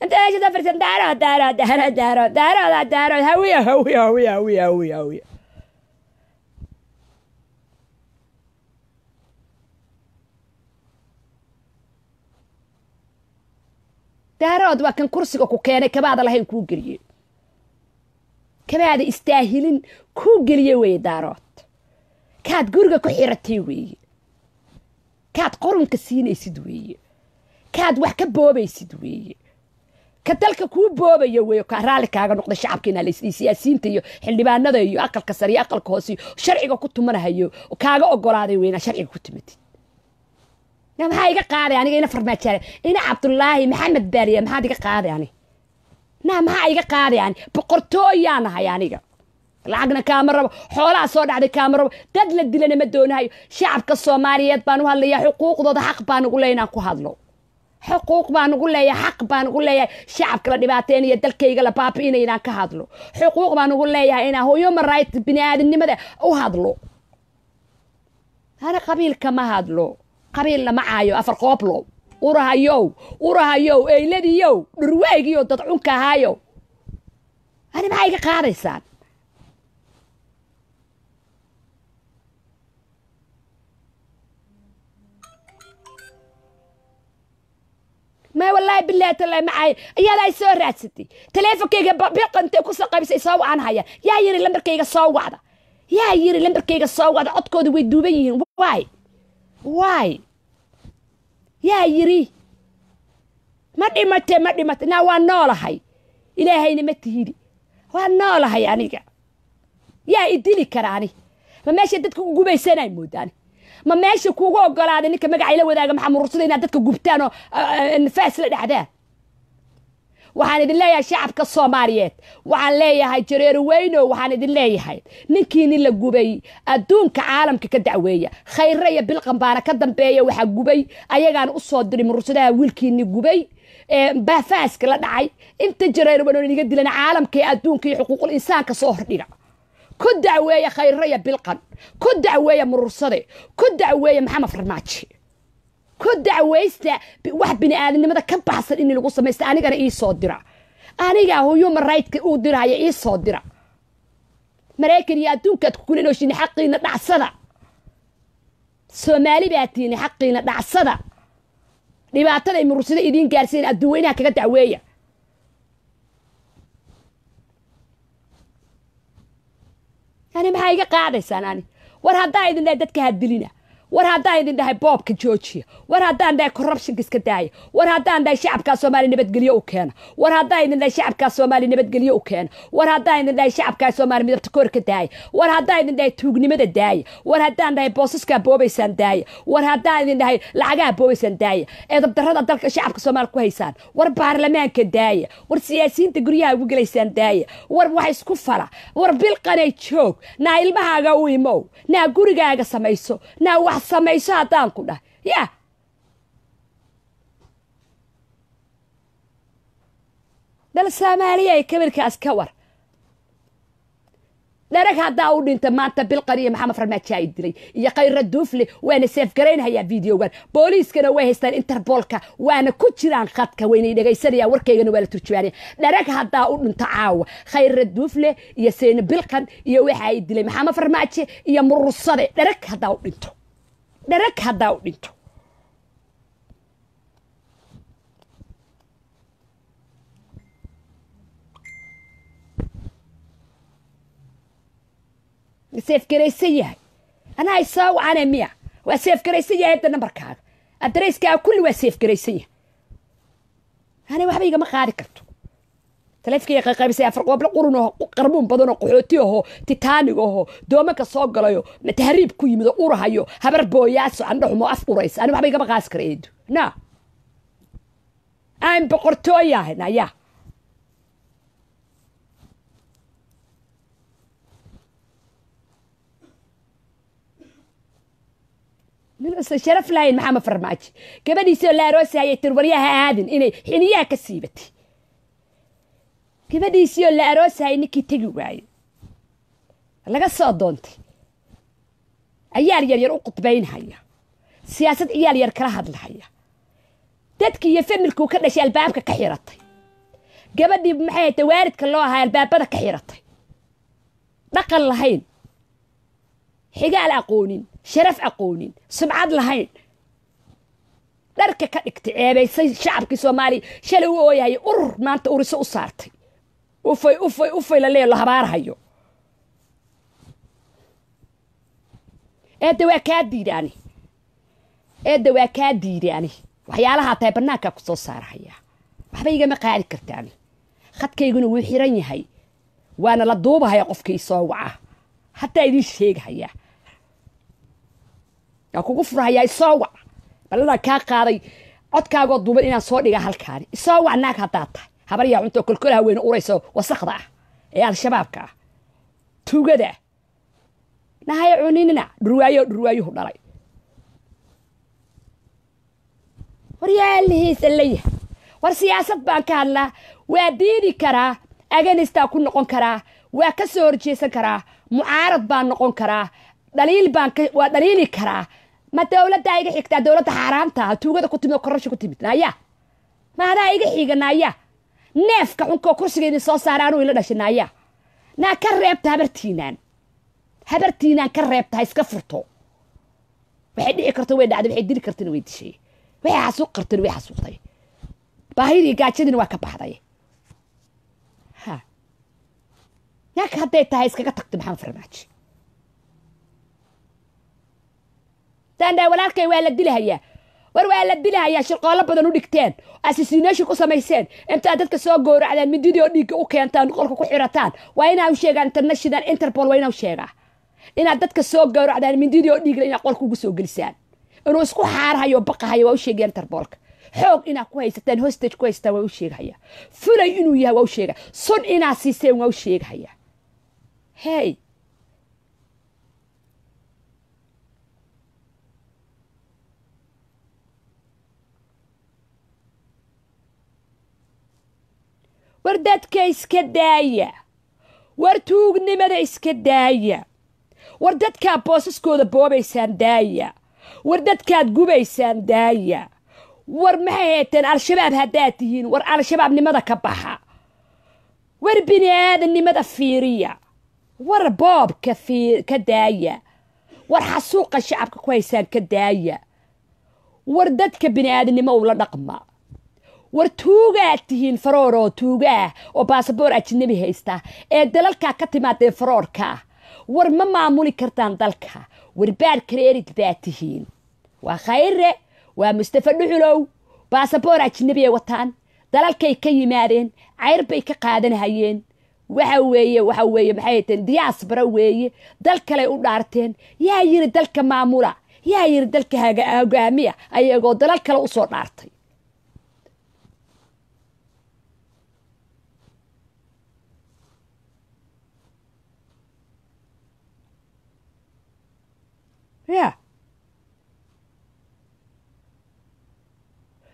intaa meesha afartan daaro daaro daaro daaro daaro daaro hawiya hawiya hawiya hawiya hawiya hawiya daarood waa kan kursiga ku keenay kabaada lahayn kuu geliye kabaada istaahilin kuu geliye weeye daarood kaad guriga ku xiratay weeye kaad qurunka siinaysid weeye kaad wax ka boobaysid weeye ka dalka kuu boobayo weeye ka raalli kaaga noqday shacabkiina laysdhihi siyaasiyiinta iyo xildhibaanada iyo aqalka sare iyo aqalka hoose iyo sharciga ku tumanahayo kaaga ogolaaday weynaa sharciga ku timatid maxaa iga qaaday aniga ina farmaajaale ina cabdulaahi maxamed baaliya maxaad iga qaaday ani na maxaa iga qaaday ani boqortooyaa ahay aniga lacagna kaama rabo xoolaha soo dhacday kaama rabo dad la dilana ma doonahayo shacabka soomaaliyeed baan u hadlayaa xuquuqdooda xaq baan ugu leh inaan ku hadlo xuquuq baan ugu leeyahay xaq baan ugu leeyahay shacabka la dhibaateynayo dalkayga la baabi'inaya inaan ka hadlo xuquuq baan ugu leeyahay inaan human right biniaadamnimada u hadlo ana qabiilka ma hadlo qabiil lama caayo afar qooblow urahayow urahayow eyladiiyow dhurweygiyo dad ahaayow ani maxaa iga qaadaysaan ma walaahi bilahi tala macay ayaada ay soo raadsatay taleefonkayga biqantay kusoo saqabisay soo wacan haya yaa yiri lambarkayga soo wacda yaa yiri lambarkayga soo wacda codkooda way duuban yihiin waay waay yaa yiri ma dhimate ma dhimate naa waa noolahay ilaahayna ma tihidi waa noolahay aniga yaa idili karaani ma meesha dadka u gubaysanaa moodaani ma meesha kuugu ogolaaday ninka magacayla wadaaga maxaa murursada inaad dadka gubtaan oo nifaas eh, eh, la dhacdaan waxaan idin leeyahay shacabka soomaaliyeed waxaan leeyahay jareeri weyno waxaan idin leeyahay ninkii la gubay adduunka caalamka ka dacweeya khayre iyo bilqambaana ka dambeeya waxaa gubay ayagaan usoo soo diri wiilkiini gubay baafaaska la dhacay inta jareeri weyno iniga dilan caalamka iyo adduunka iyo xuquuqul insaanka soo hordhiga ku dacweeya khayre bilqan ku dacweeya murursade ku dacweeya maxamed farmaaji ku dacweysta wax bini'aadanimada ka baxsan in lagu samaysta anigana iisoo dira anigaa human rightk uu diraya iisoo dira maraykan iyo adduunkaad ku kulanooshini xaqiina dhacsada soomaali baa tiini xaqiina dhacsada dhibaatada murursida idiin gaarsiin adduunweynaha kaga dacweeya ani maxaa iga qaadaysaan ani war haddaa idin dhahay dadka hadilina war haddaan idin dhahay boobka joojiya war haddaan dhahay korrubshinka iska daaya war haddaan dhahay shacabkaa soomaali nabadgelyo u keena war haddaan idin dhahay shacabkaa soomaali nabadgelyo u keena war haddaan idin dhahay shacabkaa soomaali midabta koor ka daaya war haddaan idin dhahay tuugnimada daaya war haddaan dhahay boosaskaa boobaysaan daaya war haddaan idin dhahay lacagaha boobaysaan daaya eedabdarrada dalka shacabka soomaali ku haysaan war baarlamaanka daaya war siyaasiyiinta guryaha ugu gelaysaan daaya war wax isku fala war bilqanay joog naa ilmahaaga u imow naa gurigaaga samayso naa wax wax samayso haddaan ku dhahay yaa dal soomaaliya kabirkaas ka war dharag haddaa u dhinta maanta bilqari iyo maxamed farmaajaa dilay iyo khayra duufle waana seefgaraynhayaa videogan booliiskana way haystaan interbolka waana ku jiraan khadka wayna dhegaysanayaan warkaygana waa la turjubaanaya dharag haddaa u dhinto caawa khayra duufle iyo seyna bilqan iyo waxa ay dilay maxamed farmaaje iyo murursade dharag haddaa u dhinto dharag haddaa u dhinto seefgaraysan yahay anaa isoo wacane miya waa seefgaraysan yahay hadda nambarkaaga adarayskaaga kulli waa seefgaraysan yahay anay waxba igama qaadi karto taleefkaya qaqaybisay afar qoobla qurun aho qarmuun badanoo qaxooti aho titaanig aho doomaka soo galayo tahriib ku yimido urahayo habar booyaaso andhaxumo af urays ani waxba igama qaas kara eedu na aan boqortooyahan ayaa sharaf lahayn maxaama farmaaji gabadhiisoo laaroosi hayay tir waryaha aadin inay xiniyaha ka siibatay gabadhiisii oo la aroosahayay ninkii tegi waayo laga soo doontay ayaal yaryar u qudbaynhaya siyaasad ciyaal yar kala hadlahaya dadkii iyo familkuu ka dhashay albaabka ka xiratay gabadhii maxay hatay waalidka loo ahaa albaabada ka xiratay dhaqan lahayn xigaal aqoonin sharaf aqoonin sumcad lahayn dharka ka dhigtay ceebaysay shacabkii soomaaliya shalay u ooyahay urur maanta uriso u saartay ufay ufay ufay laleeyo la habaarhayo eedda waa kaa diiday eedda waa kaa diiday ani waxyaalahaa tahay bannaankaa ku soo saarahayaa waxba igama qaadi kartaani khadkayguna wuu xiran yahay waana la duubahaya qofkii isoo waca hataa idiin sheegahaya waa kugu furahayaa isoo wac balladaan kaa qaaday codkaagoo duuban inaan soo dhiga halkaani isoo wac naag haddaa tahay habaryaa cunto kolkolaha weyne urayso wasakda ah ee al-shabaabka ah tuugada ah nahaya cuninina dhurwaayo dhurwaayuhu dhalay waryaalihiisa leeyahay war siyaasad baan ka hadlaa waa diidi karaa aganistaa ku noqon karaa waa ka soo horjeesan karaa mucaarad baan noqon karaa dhaliil baan waa dhaliili karaa ma dowladdaa iga xigtaa dowladda xaaraamta tuugada ku timid oo korasha ku timid naya ma hadaa iga xiga neefka cunko kursigeeni soo saara anuu ila dhashinaaya naa ka reebta habartiinaan habartiinaan ka reebta ha iska furto waxay dhici karto way dhacday waxay diri kartana way dishay waxay xasuuq kartana way xasuuqday baahidii gaajadiina waa ka baxday ha naag hadday tahay iskaga tagto maxaan farmaaji daan walaalkay waa la dilahayaa war waa la dilahayaa shirqoollo badan u dhigteen asisiinashin ku samayseen intaa dadka soo gooracdaan mididii oo dhiigga u keentaan qolka ku xirataan waa inaa u sheegaa international interpol waa inaa u sheegaa inaad dadka soo gooracdaan mididii oo dhiigla inaad qolka ugu soo gelisaan inuu isku xaarahayo baqahayo waa u sheegaya interbolka xoog inaa ku haysataan hostage ku haystaan waa u sheegahaya fulay inuu yahay waa u sheegaya sun inaad siiseen waa u sheegahaya hey war dadka iska daaya war tuugnimada iska daaya war dadkaad boosaskooda boobaysaan daaya war dadkaad gubaysaan daaya war maxay hayteen al-shabaab haddaad tihiin war al-shabaabnimada ka baxa war bini aadannimada fiiriya war boobka ka daaya war xasuuqa shacabka ku haysaan ka daaya war dadka bini aadannimo ula dhaqma war tuugaad tihiin farooroo tuuga ah oo baasaboor ajinabi haysta ee dalalkaa ka timaadee faroorkaa war ma maamuli kartaan dalka war baad kareerid baa tihiin waa khayre waa mustafa dhuxulow baasaboor ajinabi ay wataan dalalkay ka yimaadeen cayr bay ka qaadanahayeen waxa weeye waxa weeye maxay hateen diyaasbara weeye dal kaley u dhaarteen yaa yiri dalka maamula yaa yiri dalka hogaamiya ayagoo dalal kale usoo dhaartay ya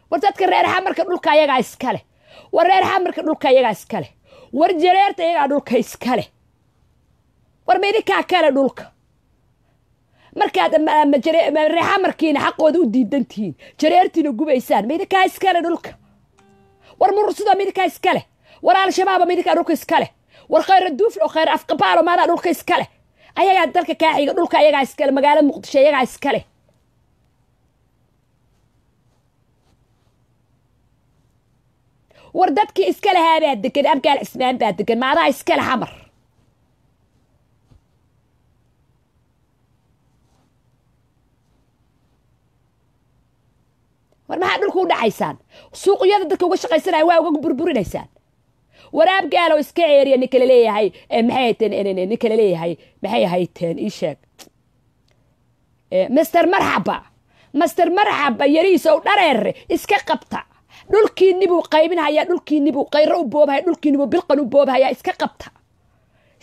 war dadka reer xamarka dhulka ayagaa iskaleh war reer xamarka dhulka ayagaa iskaleh war jareerta ayagaa dhulka iskaleh war midinkaa kale dhulka markaad reer xamarkiina xaqooda u diidantihiin jareertiina gubaysaan midinkaa iskale dhulka war murursida midinkaa iskaleh war al-shabaaba midinkaa dhulka iskaleh war khayra duufl oo khayr afqabaalo maadaa dhulka iskaleh ayagaa dalka kaaxiga dhulka ayagaa iskale magaalo muqdisho ayagaa iskale war dadkii iska lahaabaa degan abgaal cismaan baa degan maadaha iskale xamar war maxaa dhulka u dhacaysaan suuqyada dadka uga shaqaysanaya waa uga burburinaysaan waraab gaalo iska ceeriya nin kale leeyahay maxay hayteen nin leeyahay maxay hayteen ii sheeg master marxaba master marxaba yarihiisa u dhareer iska qabta dhulkiinibuu qaybinhayaa dhulkiinibuu qayro u boobahaya dhulkiinibuu bilqan u boobahayaa iska qabta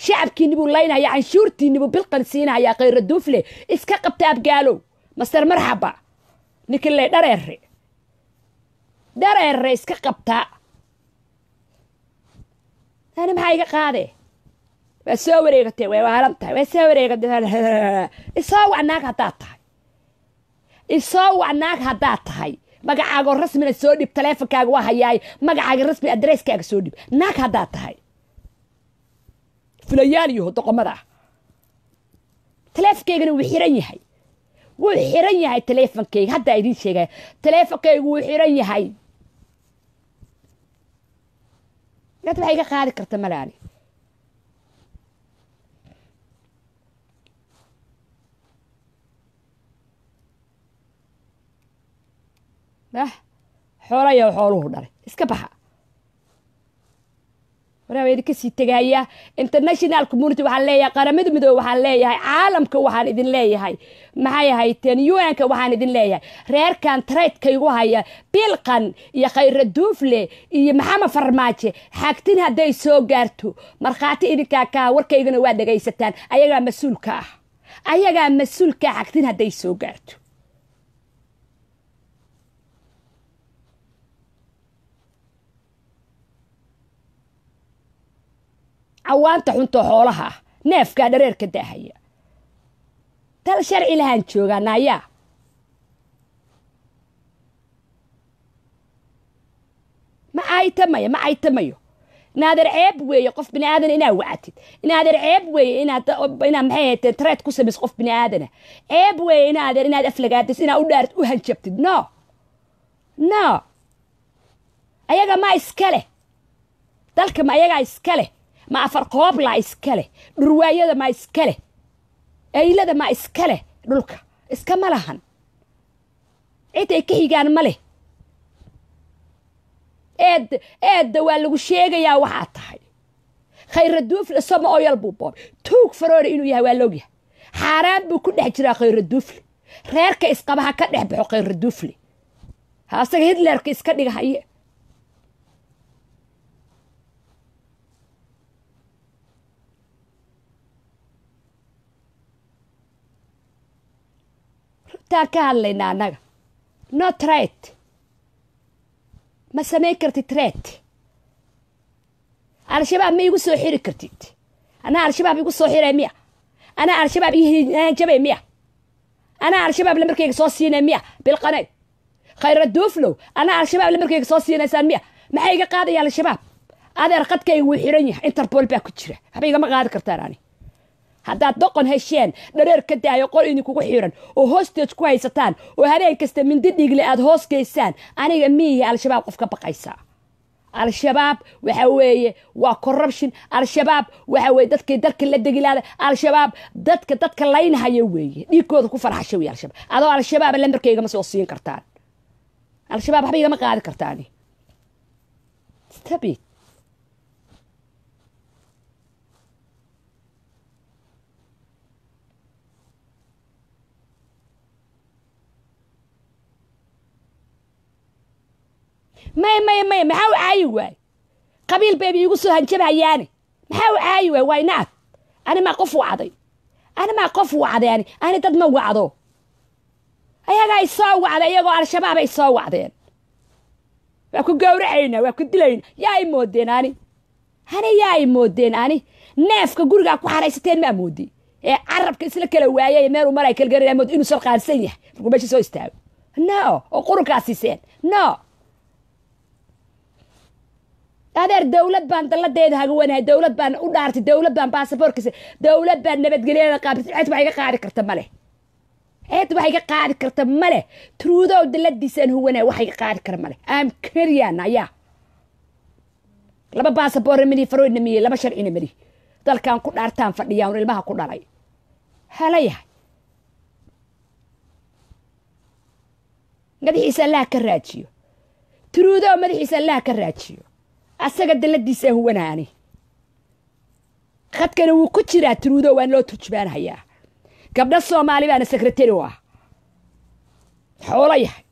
shacabkiinibuu laynhayaa canshuurtiinibuu bilqan siinhayaa kayro duufle iska qabta abgaalow master marxaba ninki le dhareere dhareere iska qabta ani maxaa iga qaade waa soo wareegatee way waalan tahay waa soo wareegate isoo naag haddaad tahay isoo wac naag haddaad tahay magacaagoo rasmina soo dhib taleefonkaaga waa hayaay magacaaga rasmi adresskaaga soo dhib naag haddaad tahay fulayaal yaho doqomada ah. taleefonkaygana wuu xiran yahay wuu xiran yahay taleefonkayga hadda idin sheegaya taleefonkaygu wuu xiran yahay inaad wax iga qaadi karta malaali xoolaya xooluhu dhalay iska baxa america sii tegaya international community waxaan leeyahay qaramada midoobe waxaan leeyahay caalamka waxaan idin leeyahay maxay ahayteen unka waxaan idin leeyahay reerkan traydka igu haya bilqan iyo khayre duufle iyo maxamed farmaaje xagtin hadday soo gaarto markhaati idinkaa ka warkaygana waa dhegaysataan ayagaa mas-uulka ah ayagaa mas-uulkaa ah, xagtin hadday soo gaarto cawaanta xunta xoolaha ah neefkaa dhareerka daahaya tal sharci lahaan joogaana ma aytamayo ma aytamayo inaadeer ceeb weeye qof bini aadana inaa wacatid inaadeer ceeb weeye inaad inaad maxay hayteen tareed ku samayso qof bini aadana ceeb weeye inaadeer inaad aflagaadis inaad u dhaart u hanjabtid no no ayaga ma iska leh dalka ma ayagaa iska leh ma afar qoobla iskaleh dhurwaayada ma iskaleh aylada ma iskaleh dhulka iska ma lahan ciday ka higaan ma leh eed eedda waa lagu sheegayaa waxaa tahay khayraduufle soma oyal buu boobay tuug faroore inuu yahay waa loogyahay xaaraan buu ku dhex jiraa khayraduufle reerka isqabaha ka dhex baxo khayraduufle haasaga hitlerka iska dhigahaye taa ka hadlaynaa annaga no tret ma samayn kartid tret al-shabaab ma igu soo xiri kartid anaa al-shabaab igu soo xiray miya anaa al-shabaab ihaanjabay miya anaa al-shabaab lamarkayga soo siinay miya bilqanay khayra duuflow anaa al-shabaab lamarkayga soo siinaysaan miya maxaa iga qaadaya al-shabaab adeer qadkayga wuu xiran yahay interbool baa ku jira waxba igama qaadi kartaan ani haddaad doqon hesheen dhareer ka daayo qol idin kugu xiran oo hostage ku haysataan oo habeen kasta mindi dhiigle aad hoos geysaan aniga miihi al-shabaab qof ka baqaysaa al-shabaab waxa weeye waa corruption al-shabaab waxa weye dadkii dalka la degilaada al-shabaab dadka dadka laynhaya weeye dhiigkooda ku farxasha wey al-shabaab adoo al-shabaab lambarka igama soo siin kartaan al-shabaab waxba igama qaadi kartaan maya maya maya maxaa u caayi waay qabiil bayba igu soo hanjabayaane maxaa u caayi waay waay nacab animaa qof wacday animaa qof wacdeen ani dad ma wacdo ayagaay soo wacday iyagoo al shabaabay soo wacdeen waa ku gowracaynaa waa ku dilayna yaa i moodeen ani ani yaa i moodeen ani neefka gurigaa ku xaraysateen maa moodi ee carabka isla kala waayay meeluu mara kalgarinaamod inuu soo yahay markuu meeshii soo istaago no oo qurunkaasiiseen no adeer dowlad baan dalladeeda hagawanaa dowlad baan u dhaartay dowlad baan baasaboorkiisa dowlad baan nabadgelyada qaabisay ceed wax iga qaadi karta ma ceed wax iga qaadi karta ma truudow dalladiisaan huwanaa wax iga qaadi kara ma am kenyan ayaa laba baasaboorna midi faroydna miye laba sharcina midi dalkan ku dhaartaan fadhiyaa ilmaha ku dhalay hala yahay madaxiisa allaha ka raajiyo truudow madaxiisa allaha ka raajiyo asaga dalladiisaa huwanaani khadkana wuu ku jiraa tiruudo waan loo turjubaanhayaa gabdho soomaali baana sekretari u ah xoolo yahay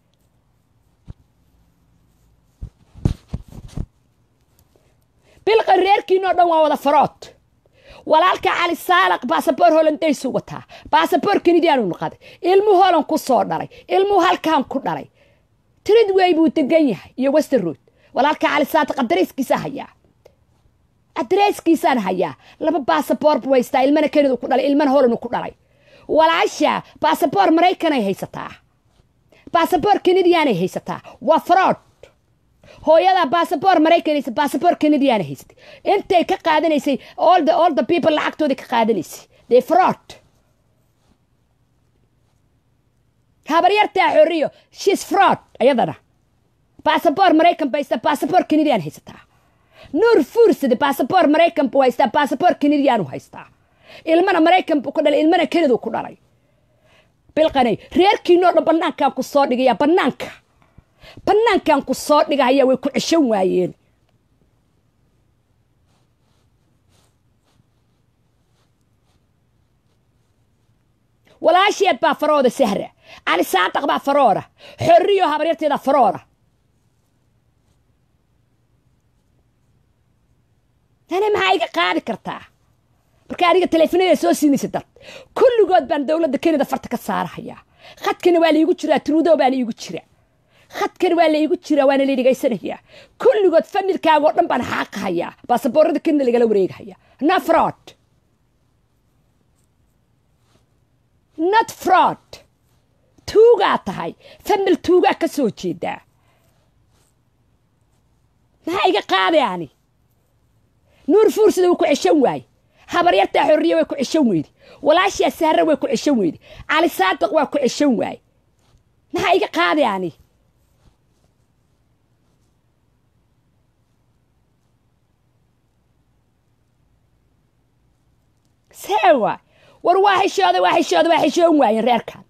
bilqan reerkiinoo dhan waa wada farood walaalka cali saalaq baasaboor holandaysu wataa baasaboor kenidiyaanunu qaday ilmuu holan ku soo dhalay ilmuu halkaan ku dhalay trid way buu degan yahay iyo westerrood walaalka calisaata qadariiskiisaa hayaa adreeskiisaan hayaa laba baasaboor buu haystaa ilmana kenid ku dhalay ilmana holan ku dhalay walaasha baasaboor maraykanay haysataa baasaboor kenadiyaanay haysataa waa fraud hooyadaa baasaboor maraykanaysa baasaboor kenadiyaana haysatay intay ka qaadanaysay olthe olthe people lacagtooda ka qaadanaysay dee fraud habaryartaa xoriyo shis fraud ayadana basabor maraykan baysta basabor kanadian haysataa nuur fuursade basabor maraykan buu haystaa basabor kanadianu haystaa ilmana maraykan buu ku dhalay ilmana kanadu ku dhalay bilqanay reerkiinoo dhan bannaankaan ku soo dhigaya banaanka bannaankan ku soo dhigahaya way ku ceshan waayeen walaasheed baa farooda sahra cali saadaq baa faroora xoriyo habaryarteeda faroora tani maxaa iga qaadi kartaa marka aniga taleefanada soo siinaysa dad kulligood baan dowladda kenada farta ka saarahaya khadkana waa laigu jiraa turuudo baana iigu jira khadkana waa laigu jiraa waana laydhigaysanayaa kulligood familkaaga oo dhan baan xaaqahayaa baasaboorada kenada lagala wareegahaya not fraud not fraud tuugaa tahay famil tuugaa kasoo jeedaa maxaa iga qaada ani nuur fuursida wuu ku ceshan waaye habaryartaa xorriya way ku ceshan weyde walaashaa saara way ku ceshan weyde cali saadiq waa ku ceshan waaye maxaa iga qaadi ani saawa war waa heshooda waa heshooda waa heshoon waayeen reerkan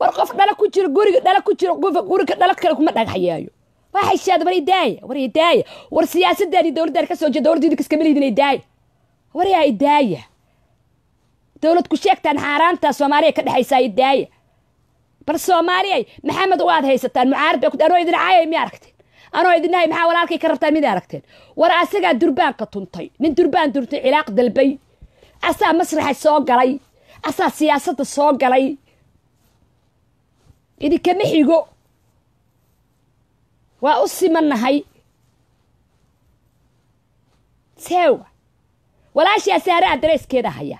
war qof dhalo ku jiro guriga dhalo ku jiro guriga dhalo kale kuma dhagaxyeeyo waxayshad war daaya war daaya war siyaasadaan iyo dowladaan kasoo jee dowladdiidu ku sheegtaan xaaraanta soomaaliya ka dhexaysaa i daaya bal haysataan mucaarad ba anoo idin caayay mi aragteen anoo war asagaa durbaanka tuntay nin durbaan duntay cilaaq dalbay asaa masraxa soo galay asaa siyaasadda soo galay idinkama xigo waa u simanahay seewa walaashaa saare adreeskeeda haya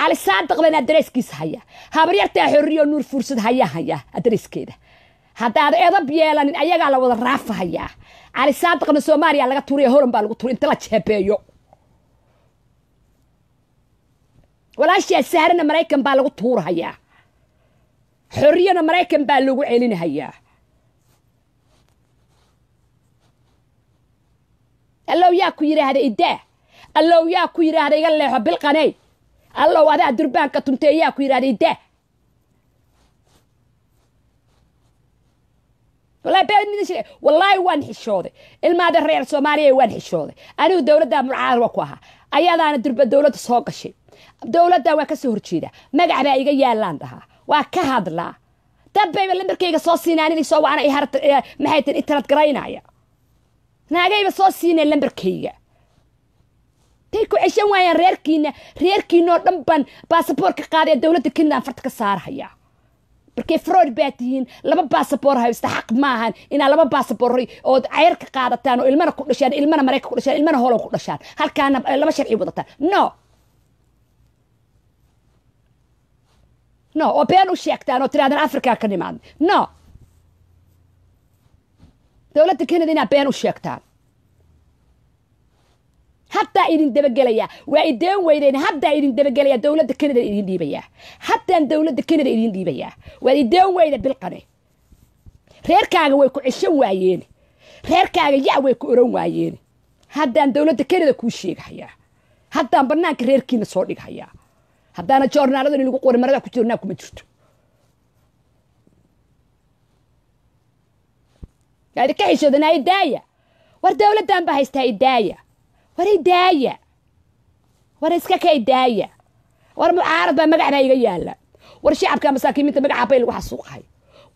calisaadaqban adreskiis haya habaryartaa xoriyo nuur fursad hayaa haya adreskeeda haddaad edab yeelanin ayagaa la wada raafahayaa calisaadaqna soomaaliya laga turiya horan baa lagu turi inta la jeebeeyo walaashaa saarena maraykan baa lagu tuurhayaa xoriyana maraykan baa lagu celinahayaa allow yaa ku yidhaahda iddaa allow yaa ku yidhaahda iga leexo bilqanay allow adaa durbaanka tuntee yaa ku yidhahda iddaa wallaahi waan xishooday ilmaada reer soomaaliya waan xishooday anigu dowladda murcaarwa ku ahaa ayadaana durba dowladda soo gashay dowladda waa kasoo soo horjeedaa magac baa iga yaalaan dhahaa waa ka hadlaa dad lambarkayga soo siinaaninaysoo waana eh, maxaytan internet garaynaya naagayba soo siinee lambarkayga tay ku ceshan waayaan reerkiina reerkiinoo dhan ban baasaboorka qaada ee dowladda kentland farta ka saarhaya markay froid baa tihiin laba baasaboor haysta xaq maahan inaa laba baasaboor ood ceyr ka qaadataan oo ilmana ku dhashaan ilmana mareyka ku dhashaan ilmana holow ku dhashaan halkaana eh, laba sharci wadataan no no oo been u sheegtaan oo tirahdaan africa ka nimaadna no dowladda kanada inaad been u sheegtaan haddaa idin dabagelayaa waa ideen weydeen haddaa idin dabagelaya dowladda kanada idin dhiibayaa haddaan dowladda kanada idin dhiibayaa waa ideen weyda bilqane reerkaaga way ku ceshan waayeen reerkaaga yac way ku oran waayeen haddaan dowladda kanada kuu sheegahayaa haddaan bannaanka reerkiina soo dhigahayaa haddaana joornaaladani lagu qora marada ku jirnaa kuma jirto gaari ka xishoodanaa idaaya war dowladdan haystaa idaaya war idaaya war iska ka idaaya war mucaarad baa magacbaa iga yaalla war shacabka masaakiimiinta magacaabay lagu xasuuqahay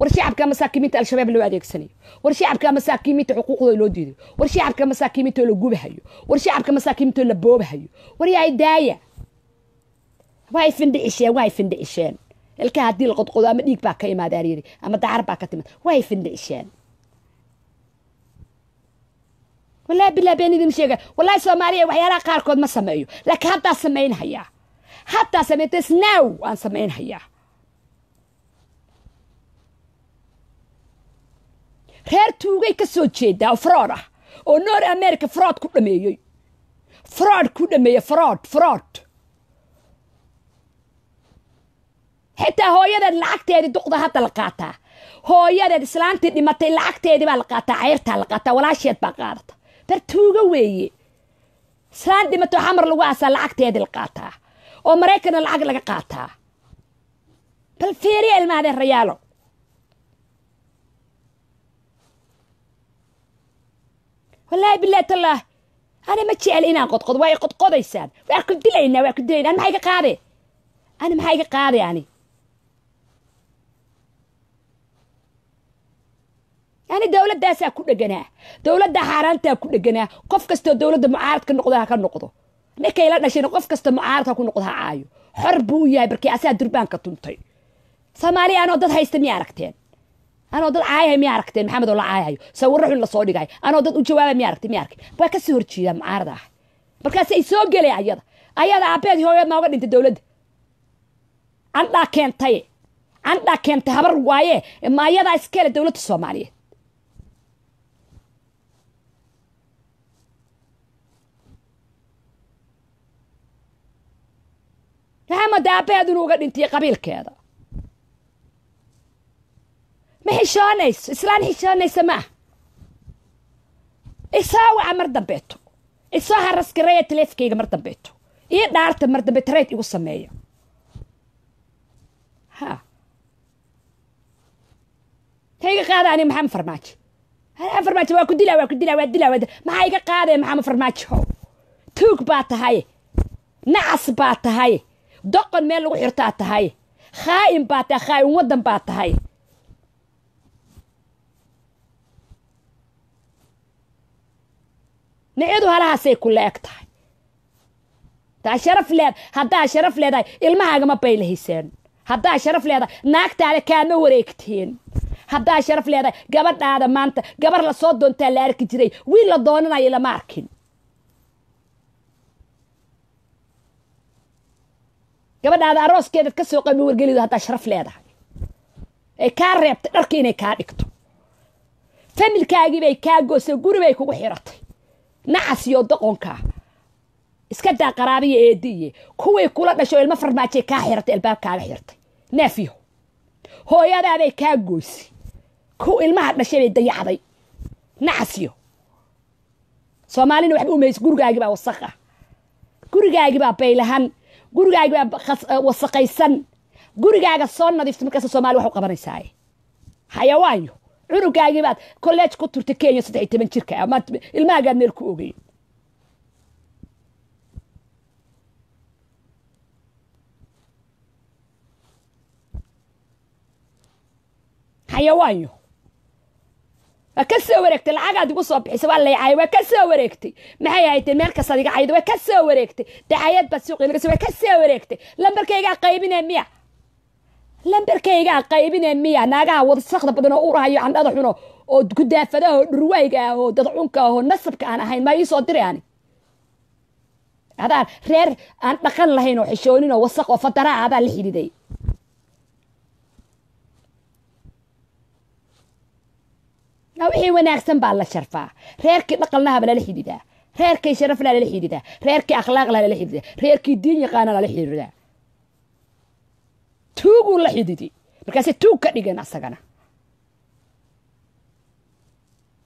war shacabka masaakiimiinta al-shabaab loo adeegsanayo war shacabka masaakiimiinta xuquuqdooda loo diidayo war shacabka masaakiimiintoo la gubahayo war shacabka masaakiimiintoo la boobahayo war yaa idaaya way findhicisheen way findhicisheen ilkaha haddii la qodqodo ama dhiig baa ka imaada aryari ama dacar baa ka timaad way findhicisheen walaa bilaa been idin sheega walahi soomaaliya waxyaalaha qaarkood ma sameeyo laakiin haddaa samaynhayaa haddaa samayta snaw aan samaynhayaa reer tuugay kasoo jeedaa oo frood ah oo noor america frood ku dhameeyey frood ku dhameeyey frood frood xitaa hooyadeed lacagteedii duqda hadda la qaataa hooyadeed islaantii dhimatay lacagteedii baa la qaataa cayrtaa la qaataa walaasheed baa qaadata tartuugo weeye saan dhimato xamar lagu aasaa lacagteedi la qaataa oo maraykana lacag laga qaataa bal feeriya ilmaadeen rayaalo wallaahi bilahi tallaah ana ma jecel inaan qodqodo waa i qodqodaysaan waa ku dilaynaa waa ku dilaynaa an maxaa iga qaade ani maxaa iga qaade ani yani dowladaasaa ku dheganaa dowladda xaaraantaa ku dheganaa qof kastoo dowladda mucaarad noqdo ha ka noqdo ninkay la dhashayna qof kasta mucaaradka ku noqdo ha caayo xor buu yahay markii asaa durbaanka tuntay soomaaliya anoo dad haysta miya aragteen anoo dad caayahay miya aragteen maxamed la caayahayo sawirro xun lasoo dhigahay anoo dad u jawaabay miya aragteen miya arkin waa kasii horjeedaa mucaarad ah. markaas ay soo gelee ayada ayada aabbeed hooya maaga dhintay dowladda candhaa keentay candhaa keentay habar waaye maayadaa iskale dowladda soomaaliyeed raxmada aabbaheed inuu uga dhintiyey qabiilkeeda ma xishoonayso islaan xishoonaysa maah isoo waca mar dambeeto isoo harasgareeya taleefkayga mar dambeeto iyo dhaarta mar dambe tareyd igu sameeya ha maxaa iga qaada ani farmaajo maxamed farmaajo waa ku dila waa ku dila waa dila waa maxaa iga qaadaya maxamed farmaajo tuug baa tahay nacas baa tahay doqon meel lagu xirtaa tahay khaa'in baa tahay khaa'in waddan baa tahay nicadu halahaasay kula eg tahay taa sharaf leed haddaa sharaf leedahay ilmahaagama baylahayseen haddaa sharaf leedahay naagtaada kaama wareegteen haddaa sharaf leedahay gabadhaada maanta gabar la soo doontaa la arki jiray wiil la doonanayo lama arkin gabadhaada arooskeedad ka soo qabi wargelido haddaa sharaf leedahay ay kaa reebtay dharka inay kaa dhigto familkaagii bay kaa goosay guri kugu xiratay nacas iyo doqonkaa iska daa qaraabiya eediiye kuway kula dhasho ilmo farmaajay kaa xiratay albaabkaaga xirtay neefyo hooyadaaday kaa goysay kuw ilmaha dhashay dayacday nacasyo soomaalina waxba umahays gurigaagii baa wasaq ah gurigaagii baa baylahan gurigaaga baa wasaqaysan gurigaaga soo nadiifta markaasa soomaliya wax u qabanaysaa xayawaanyo cunuggaagii baad kolleej ku turta kenya saddex iyo toban jirka ah maad ilmahagaad meel ku ogey xayawaanyo waa ka soo wareegtay lacagaad igu soo bixisa waa laycay waa ka soo wareegtay maxay ahaydeen meel kasad iga cayda waa kasoo wareegtay dacayad baad suuqiinagas waa ka soo wareegtay lambarkaygaa qaybine miya lambarkaygaa qaybine miya naagaha wadsakda badan oo urahayo candhada xuno oo gudaafadaha oo dhurwayga ah oo dadcunka ahoo nasabka aan ahayn maa ii soo diri ani adaan reer aan dhaqan lahayn oo xishoonin oo wasaq oo fadaraa adaa la xididay wixii wanaagsan baa la sharfaa reerkii dhaqalnaha lala xidhiidaa reerkii sharaflaa lala xidhiidaa reerkii akhlaaqlaa lala xidhiidaa reerkii diin yaqaana lala xidhiidaa tuuguu la xidhiidi markaasay tuug ka dhigeen asagana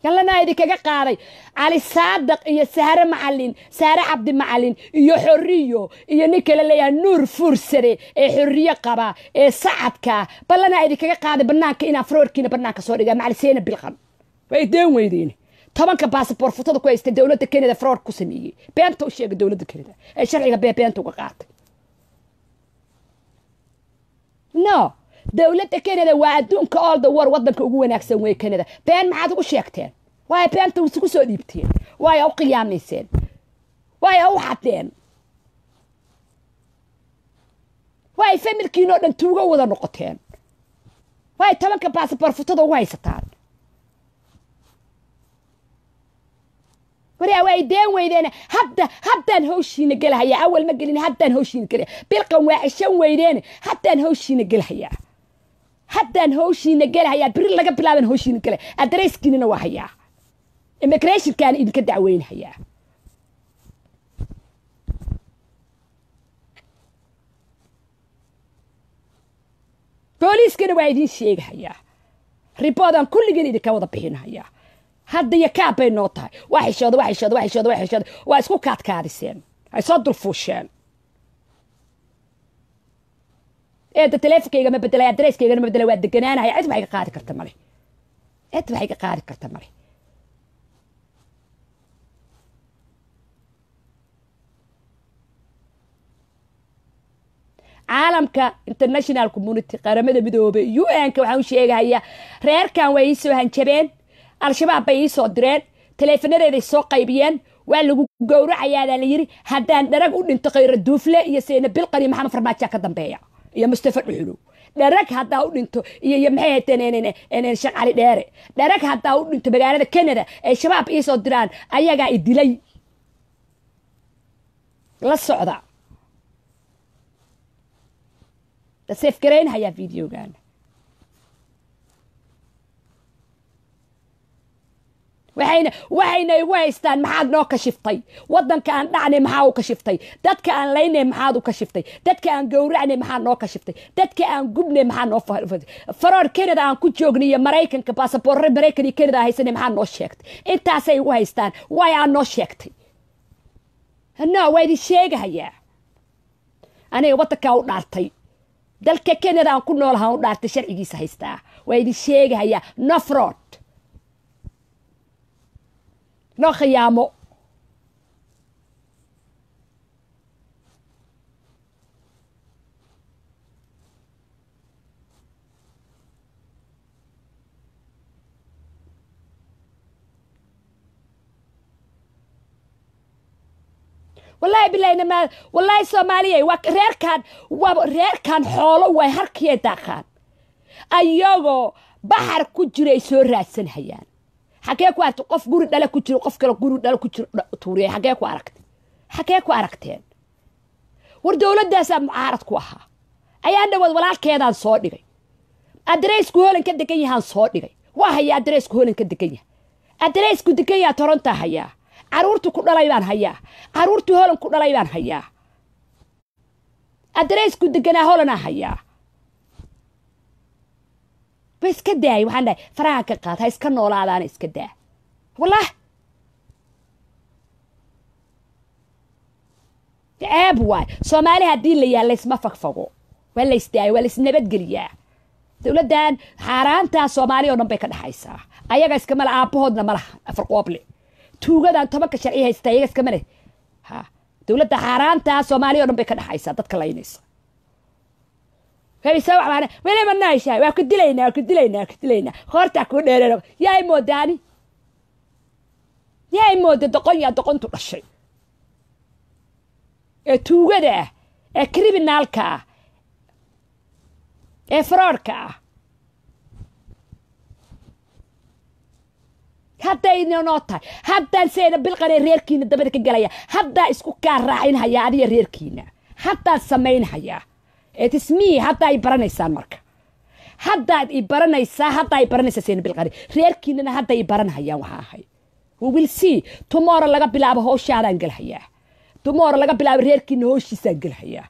yallanaa idinkaga qaaday cali saadaq iyo saare macalin saare cabdi macalin iyo xoriyo iyo nin kala leeyahay nuur fuursade ee xoriyo qaba ee sacadka ballanaa idinkaga qaaday bannaanka inaan farorkiina bannaanka soo dhigaa macaliseena bilqan way deen weydeen tobanka baasabor futada ku haysta dowladda kenada froor ku sameeyey beenta u sheegay dowladda kenada ee sharciga bee beenta uga qaatay no dowladda kenada waa adduunka all the war waddanka ugu wanaagsan wey kenada been maxaad ugu sheegteen waayo beenta isugu soo dhiibteen waayo u qiyaamayseen waayo u xadeen waayo familkiinoo dhan tuuga wada noqoteen waayo tobanka baasabor futada ugu haysataan waraa weydeen hadda haddaan hawshiina gelahaya awal ma gelin haddaan hawshiina gelaya bilqan waa cishan weydeene haddaan hawshiina gelahaya haddaan hawshiina gelahaya biri laga bilaaban hawshiina gelaya adresskiinina waa hayaa immigrationkaana idinka dacweynhayaa booliiskana waa idin sheegahayaa riboodan kulligeen idinka wada bixinahayaa hadda iyo kaab bay noo tahay waxayshooda waxayshooda waxayshooda waxayshooda waa isku kaadkaadiseen ay soo dulfuusheen eedda taleefonkayga ma bedelay adareyskaygana ma bedelay waa deganaanaya cid waxayga qaadi karta male cid waxayga qaadi karta male caalamka international community qaramada midoobe u n-ka waxaan u sheegahayaa reerkan way isoo hanjabeen al-shabaab bay iisoo direen taleefanadeeday soo qaybiyeen waa lagu gowracayaa la yiri haddaan dharag u dhinto khayra duufle iyo seyna bilqani maxamed farmaajo ka dambeeya iyo mustafa dhuxulow dharag haddaa u dhinto iyo iyo maxay hateen sheekh cali dheere dharag haddaa u dhinto magaalada kanada ay shabaab iisoo diraan ayagaa i dilay la socda seefgaraynhayaa videogan waxayna igu haystaan maxaad noo kashiftay wadanka aan dhacnay maxaa u kashiftay dadka aan laynay maxaad u kashiftay dadka aan gowracnay maxaa noo kashiftay dadka aan gubnay maxaa noo faroor kanada aan ku joognay iyo maraykanka baasaboorre maraykan iyo kanada haysanay maxaa noo sheegtay intaasay igu haystaan way aa noo sheegtay no waa idin sheegahayaa aniga wadankaa u dhaartay dalka kanada aan ku noolaha u dhaartay sharcigiisa haystaa waa idin sheegahayaa nofrood noo khiyaamo walahi bilaynama wallahi soomaaliya waa reerkaan waa reerkaan xoolo way harkiya daaqaan ayagoo baxar ku jiray ay soo raadsanhayaan xagee ku aragtay qof guri dhale ku jiro qof kale guri dhale ku jiro tuuriyay xagee ku aragtay xagee ku aragteen war dowladdaasaa mucaarad ku ahaa ayaa dhawood walaalkeedaan soo dhigay adreysku hoolan ka degan yahaan soo dhigay waa hayaa adreysku hoolan ka degan yaha adreysku degan yaha torontaa hayaa caruurtu ku dhalay baan hayaa caruurtu holan ku dhalay baan hayaa adreysku deganaa holanaa hayaa ba iska daay waxaan dhahay faraha ka qaad ha iska noolaadaana iska daa walah ceeb waay soomaali haddii la yaalla isma fagfago waa la isdaayo waa la isnabadgeliyaa dowladdan xaaraantaa soomaaliya o dhan bay ka dhexaysaa ayaga iskamale aabbahoodna aabahoodna laha afar qooble tuugadan tobanka sharci haysta ayaga iskamale ha dowladda xaaraantaa soomaaliya o dhan bay ka dhaxaysaa dadka laynaysa weliba waa ku dilaynaa waa ku dilaynaa waa ku hoortaa kuu dheereero yaay mooda ani yaay mooda doqon yaa doqontu dhashay ee tuugada ah ee kriminaalka ah ee froodhka ah haddaynanoo tahay haddaan sayna bilqanay reerkiina dabada ka galaya haddaa isku kaa raacinhayaa adiga reerkiina haddaan samaynhayaa tismii haddaa i baranaysaan marka haddaad i baranaysaa haddaa i baranaysaa seyna bilqari reerkiinana hadda i baranhayaan waxaa ahay wiil c tumora laga bilaabo howshaadaan gelhayaa tumoora laga bilaabo reerkiina hooshiisaan gelhayaa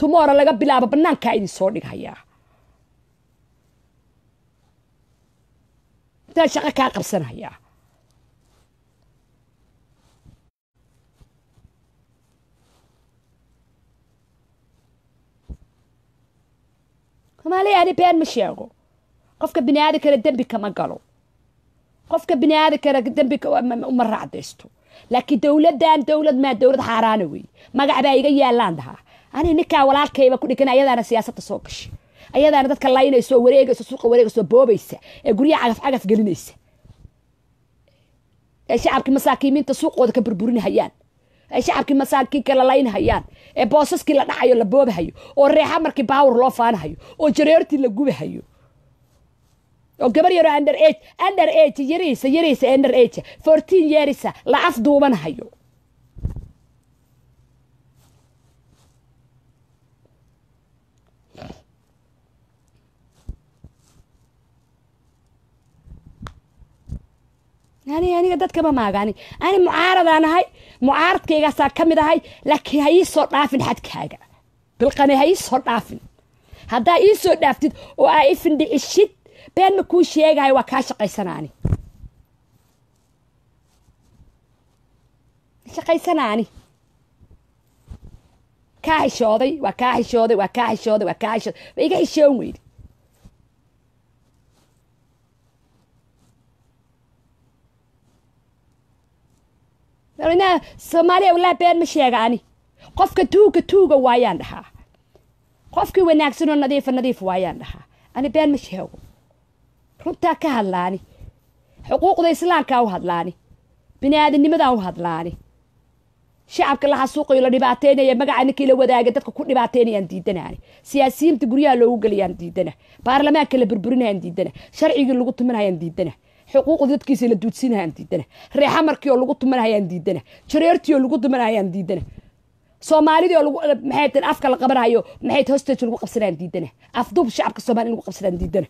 tumora laga bilaabo banaankaa idin soo dhighayaa intaan shaqo kaa qabsanhayaa soomaalia ani been ma sheego qofka bini aadan kale dembi kama galo qofka bini aadan kale dembi uma raacdaysto laakiin dowladdan dowlad maa dowlad xaaraana wey magac baa iga yaallaan dahaa ani ninkaa walaalkayba ku dhigana ayadaana siyaasadda soo gashay ayadaana dadka laynayso wareegayso suuqa wareegayso boobaysa ee guryaha cagaf cagaf gelinaysa ee shacabkii masaakiimiinta suuqooda ka burburinahayaan ay shacabkii masaakiinka lalayn hayaan ee boosaskii la dhacayo la boobahayo oo reexa markii baawar loo faanahayo oo jareertii la gubahayo oo gabar yaro under age under age yariisa yariisa under age fourteen yearisa la afduubanhayo ani aniga dadkama maagaani ani mucaaradaanahay mucaaradkaygaasaa ka mid ahay laakiin ha ii soo dhaafin xadkaaga bilqane ha ii soo dhaafin haddaa ii soo dhaaftid oo aa i findhicishid beenma kuu sheegahay waa kaa shaqaysanaani shaqaysanaani kaa xishooday waa kaa xishooday waa kaa xishooday waa kaa xishooday ba iga xishoon weydi madaxweynaha soomaaliya walaa been ma sheega ani qofka tuuga tuuga waayaan dhahaa qofkii wanaagsanoo nadiifa nadiif waayaan dhahaa ani been ma sheego runtaa ka hadlaani xuquuqda islaamkaa u hadlaani bini biniaadinimadaa u hadlaani shacabka la xasuuqayo la dhibaateynaya magaca ninkii la wadaaga dadka ku dhibaateynayaan diidanaani siyaasiyiinta guryaha loogu gelayaan diidana baarlamaanka la burburinayaan diidana sharcigii lagu tuminayaan diidana xuquuqda dadkiisa la duudsinayaan aan diidana reexa markii oo lagu tumanayaan aan diidana jareertii oo lagu tumanahaya aan diidana soomaalidii oo lagu maxay tan afka la qabanayo maxay tan hostage lagu qabsanayaan aan diidana afduub shacabka soomaaliya in lagu qabsanaa aan diidana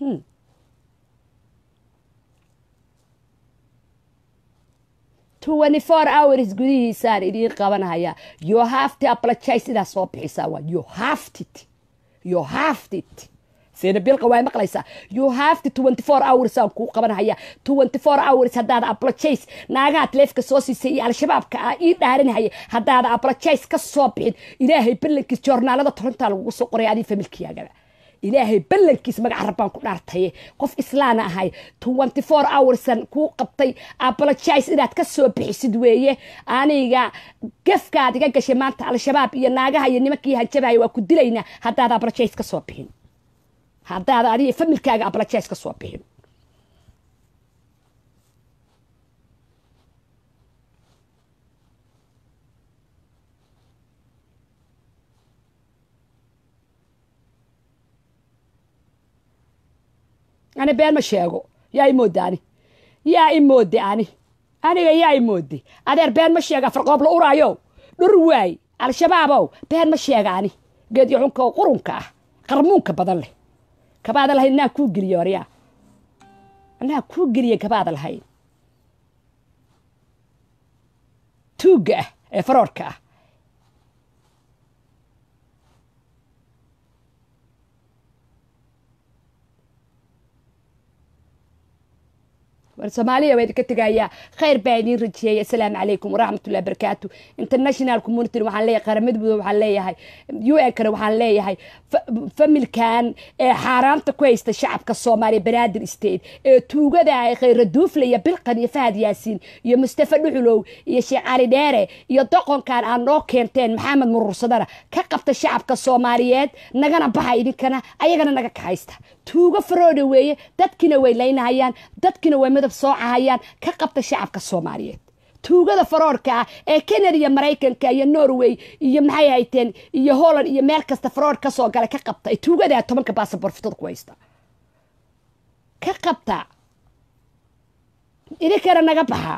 Hmm. twenty four hours gudihiisaan idiin qabanahaya you have to apologize sidaa soo bixisaa waa you have it you have it seena bilqa waa maqlaysaa you have to twenty four hours aan kuu qabanahaya twenty four hours haddaada apologize naagaha taleefka soo siisay iyo al-shabaabka ah ii dhaaranahaya haddaada apologize ka soo bixin ilaahay ballankiis joornaalada toronta lagugu soo qoray adii familkiyaagaba ilaahay ballankiisa magaca rabbaan ku dhaartaye qof islaana ahay twenty four hoursan kuu qabtay apologize inaad ka soo bixisid weeye aniga gafkaad iga gashay maanta al-shabaab iyo naagaha iyo nimankii hanjabaya waa ku dilayna haddaad apologize ka soo bixin haddaad adiga familkaaga apologize ka soo bixin ani been ma sheego yaa imooda ani yaa i imoode ani aniga yaa i imoode adeer been ma sheega la uraayo dhur waay al-shabaabow been ma sheega ani geedyo xunka qurunka ah qarmuunka badan leh kabaada lahayn anaa kuu geliye oryaa anaa kuu geliya kabaada lahayn tuugga ah ee faroorka ah war soomaaliya waa idinka tegayaa khayr baa idiin rajeeyay assalaamu calaykum waraxmatullahi barakaatu international community waxaan leeyahay qaramada mudoobe waxaan leeyahay u n kana waxaan leeyahay familkan ee xaaraanta ku haysta shacabka soomaaliya banaadir state ee tuugada ay khayra duufle iyo bilqan iyo fahad yaasiin iyo mustafa dhuculow iyo sheekh cali dheere iyo doqonkan aad noo keenteen maxamed murursadana ka qabta shacabka soomaaliyeed nagana baxa idinkana ayagana naga kahaysta tuugo farooda weeye dadkina way laynahayaan dadkina way madab garab soocahayaan ka qabta shacabka soomaaliyeed tuugada faroorka ah ee kanada iyo maraykanka iyo norway iyo maxay hayteen iyo holland iyo meel kasta faroor kasoo gala ka qabta tuugada ah tobanka baasabor fitada ku haysta ka qabta idinkana naga baxa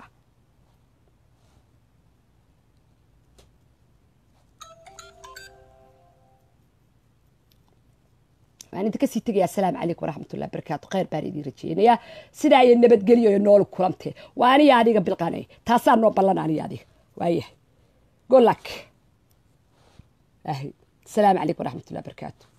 waxaan idinka sii tegaya asalaamu calaykum waraxmat ullah barakaatu khayr baan idin rajeynaya sidaa iyo nabadgelyo iyo nool kulante waa aniya adiga bilqanay taasaa noo ballan aniya adiga waayahay golak asalaamu calaykum waraxmat ullah barakaatu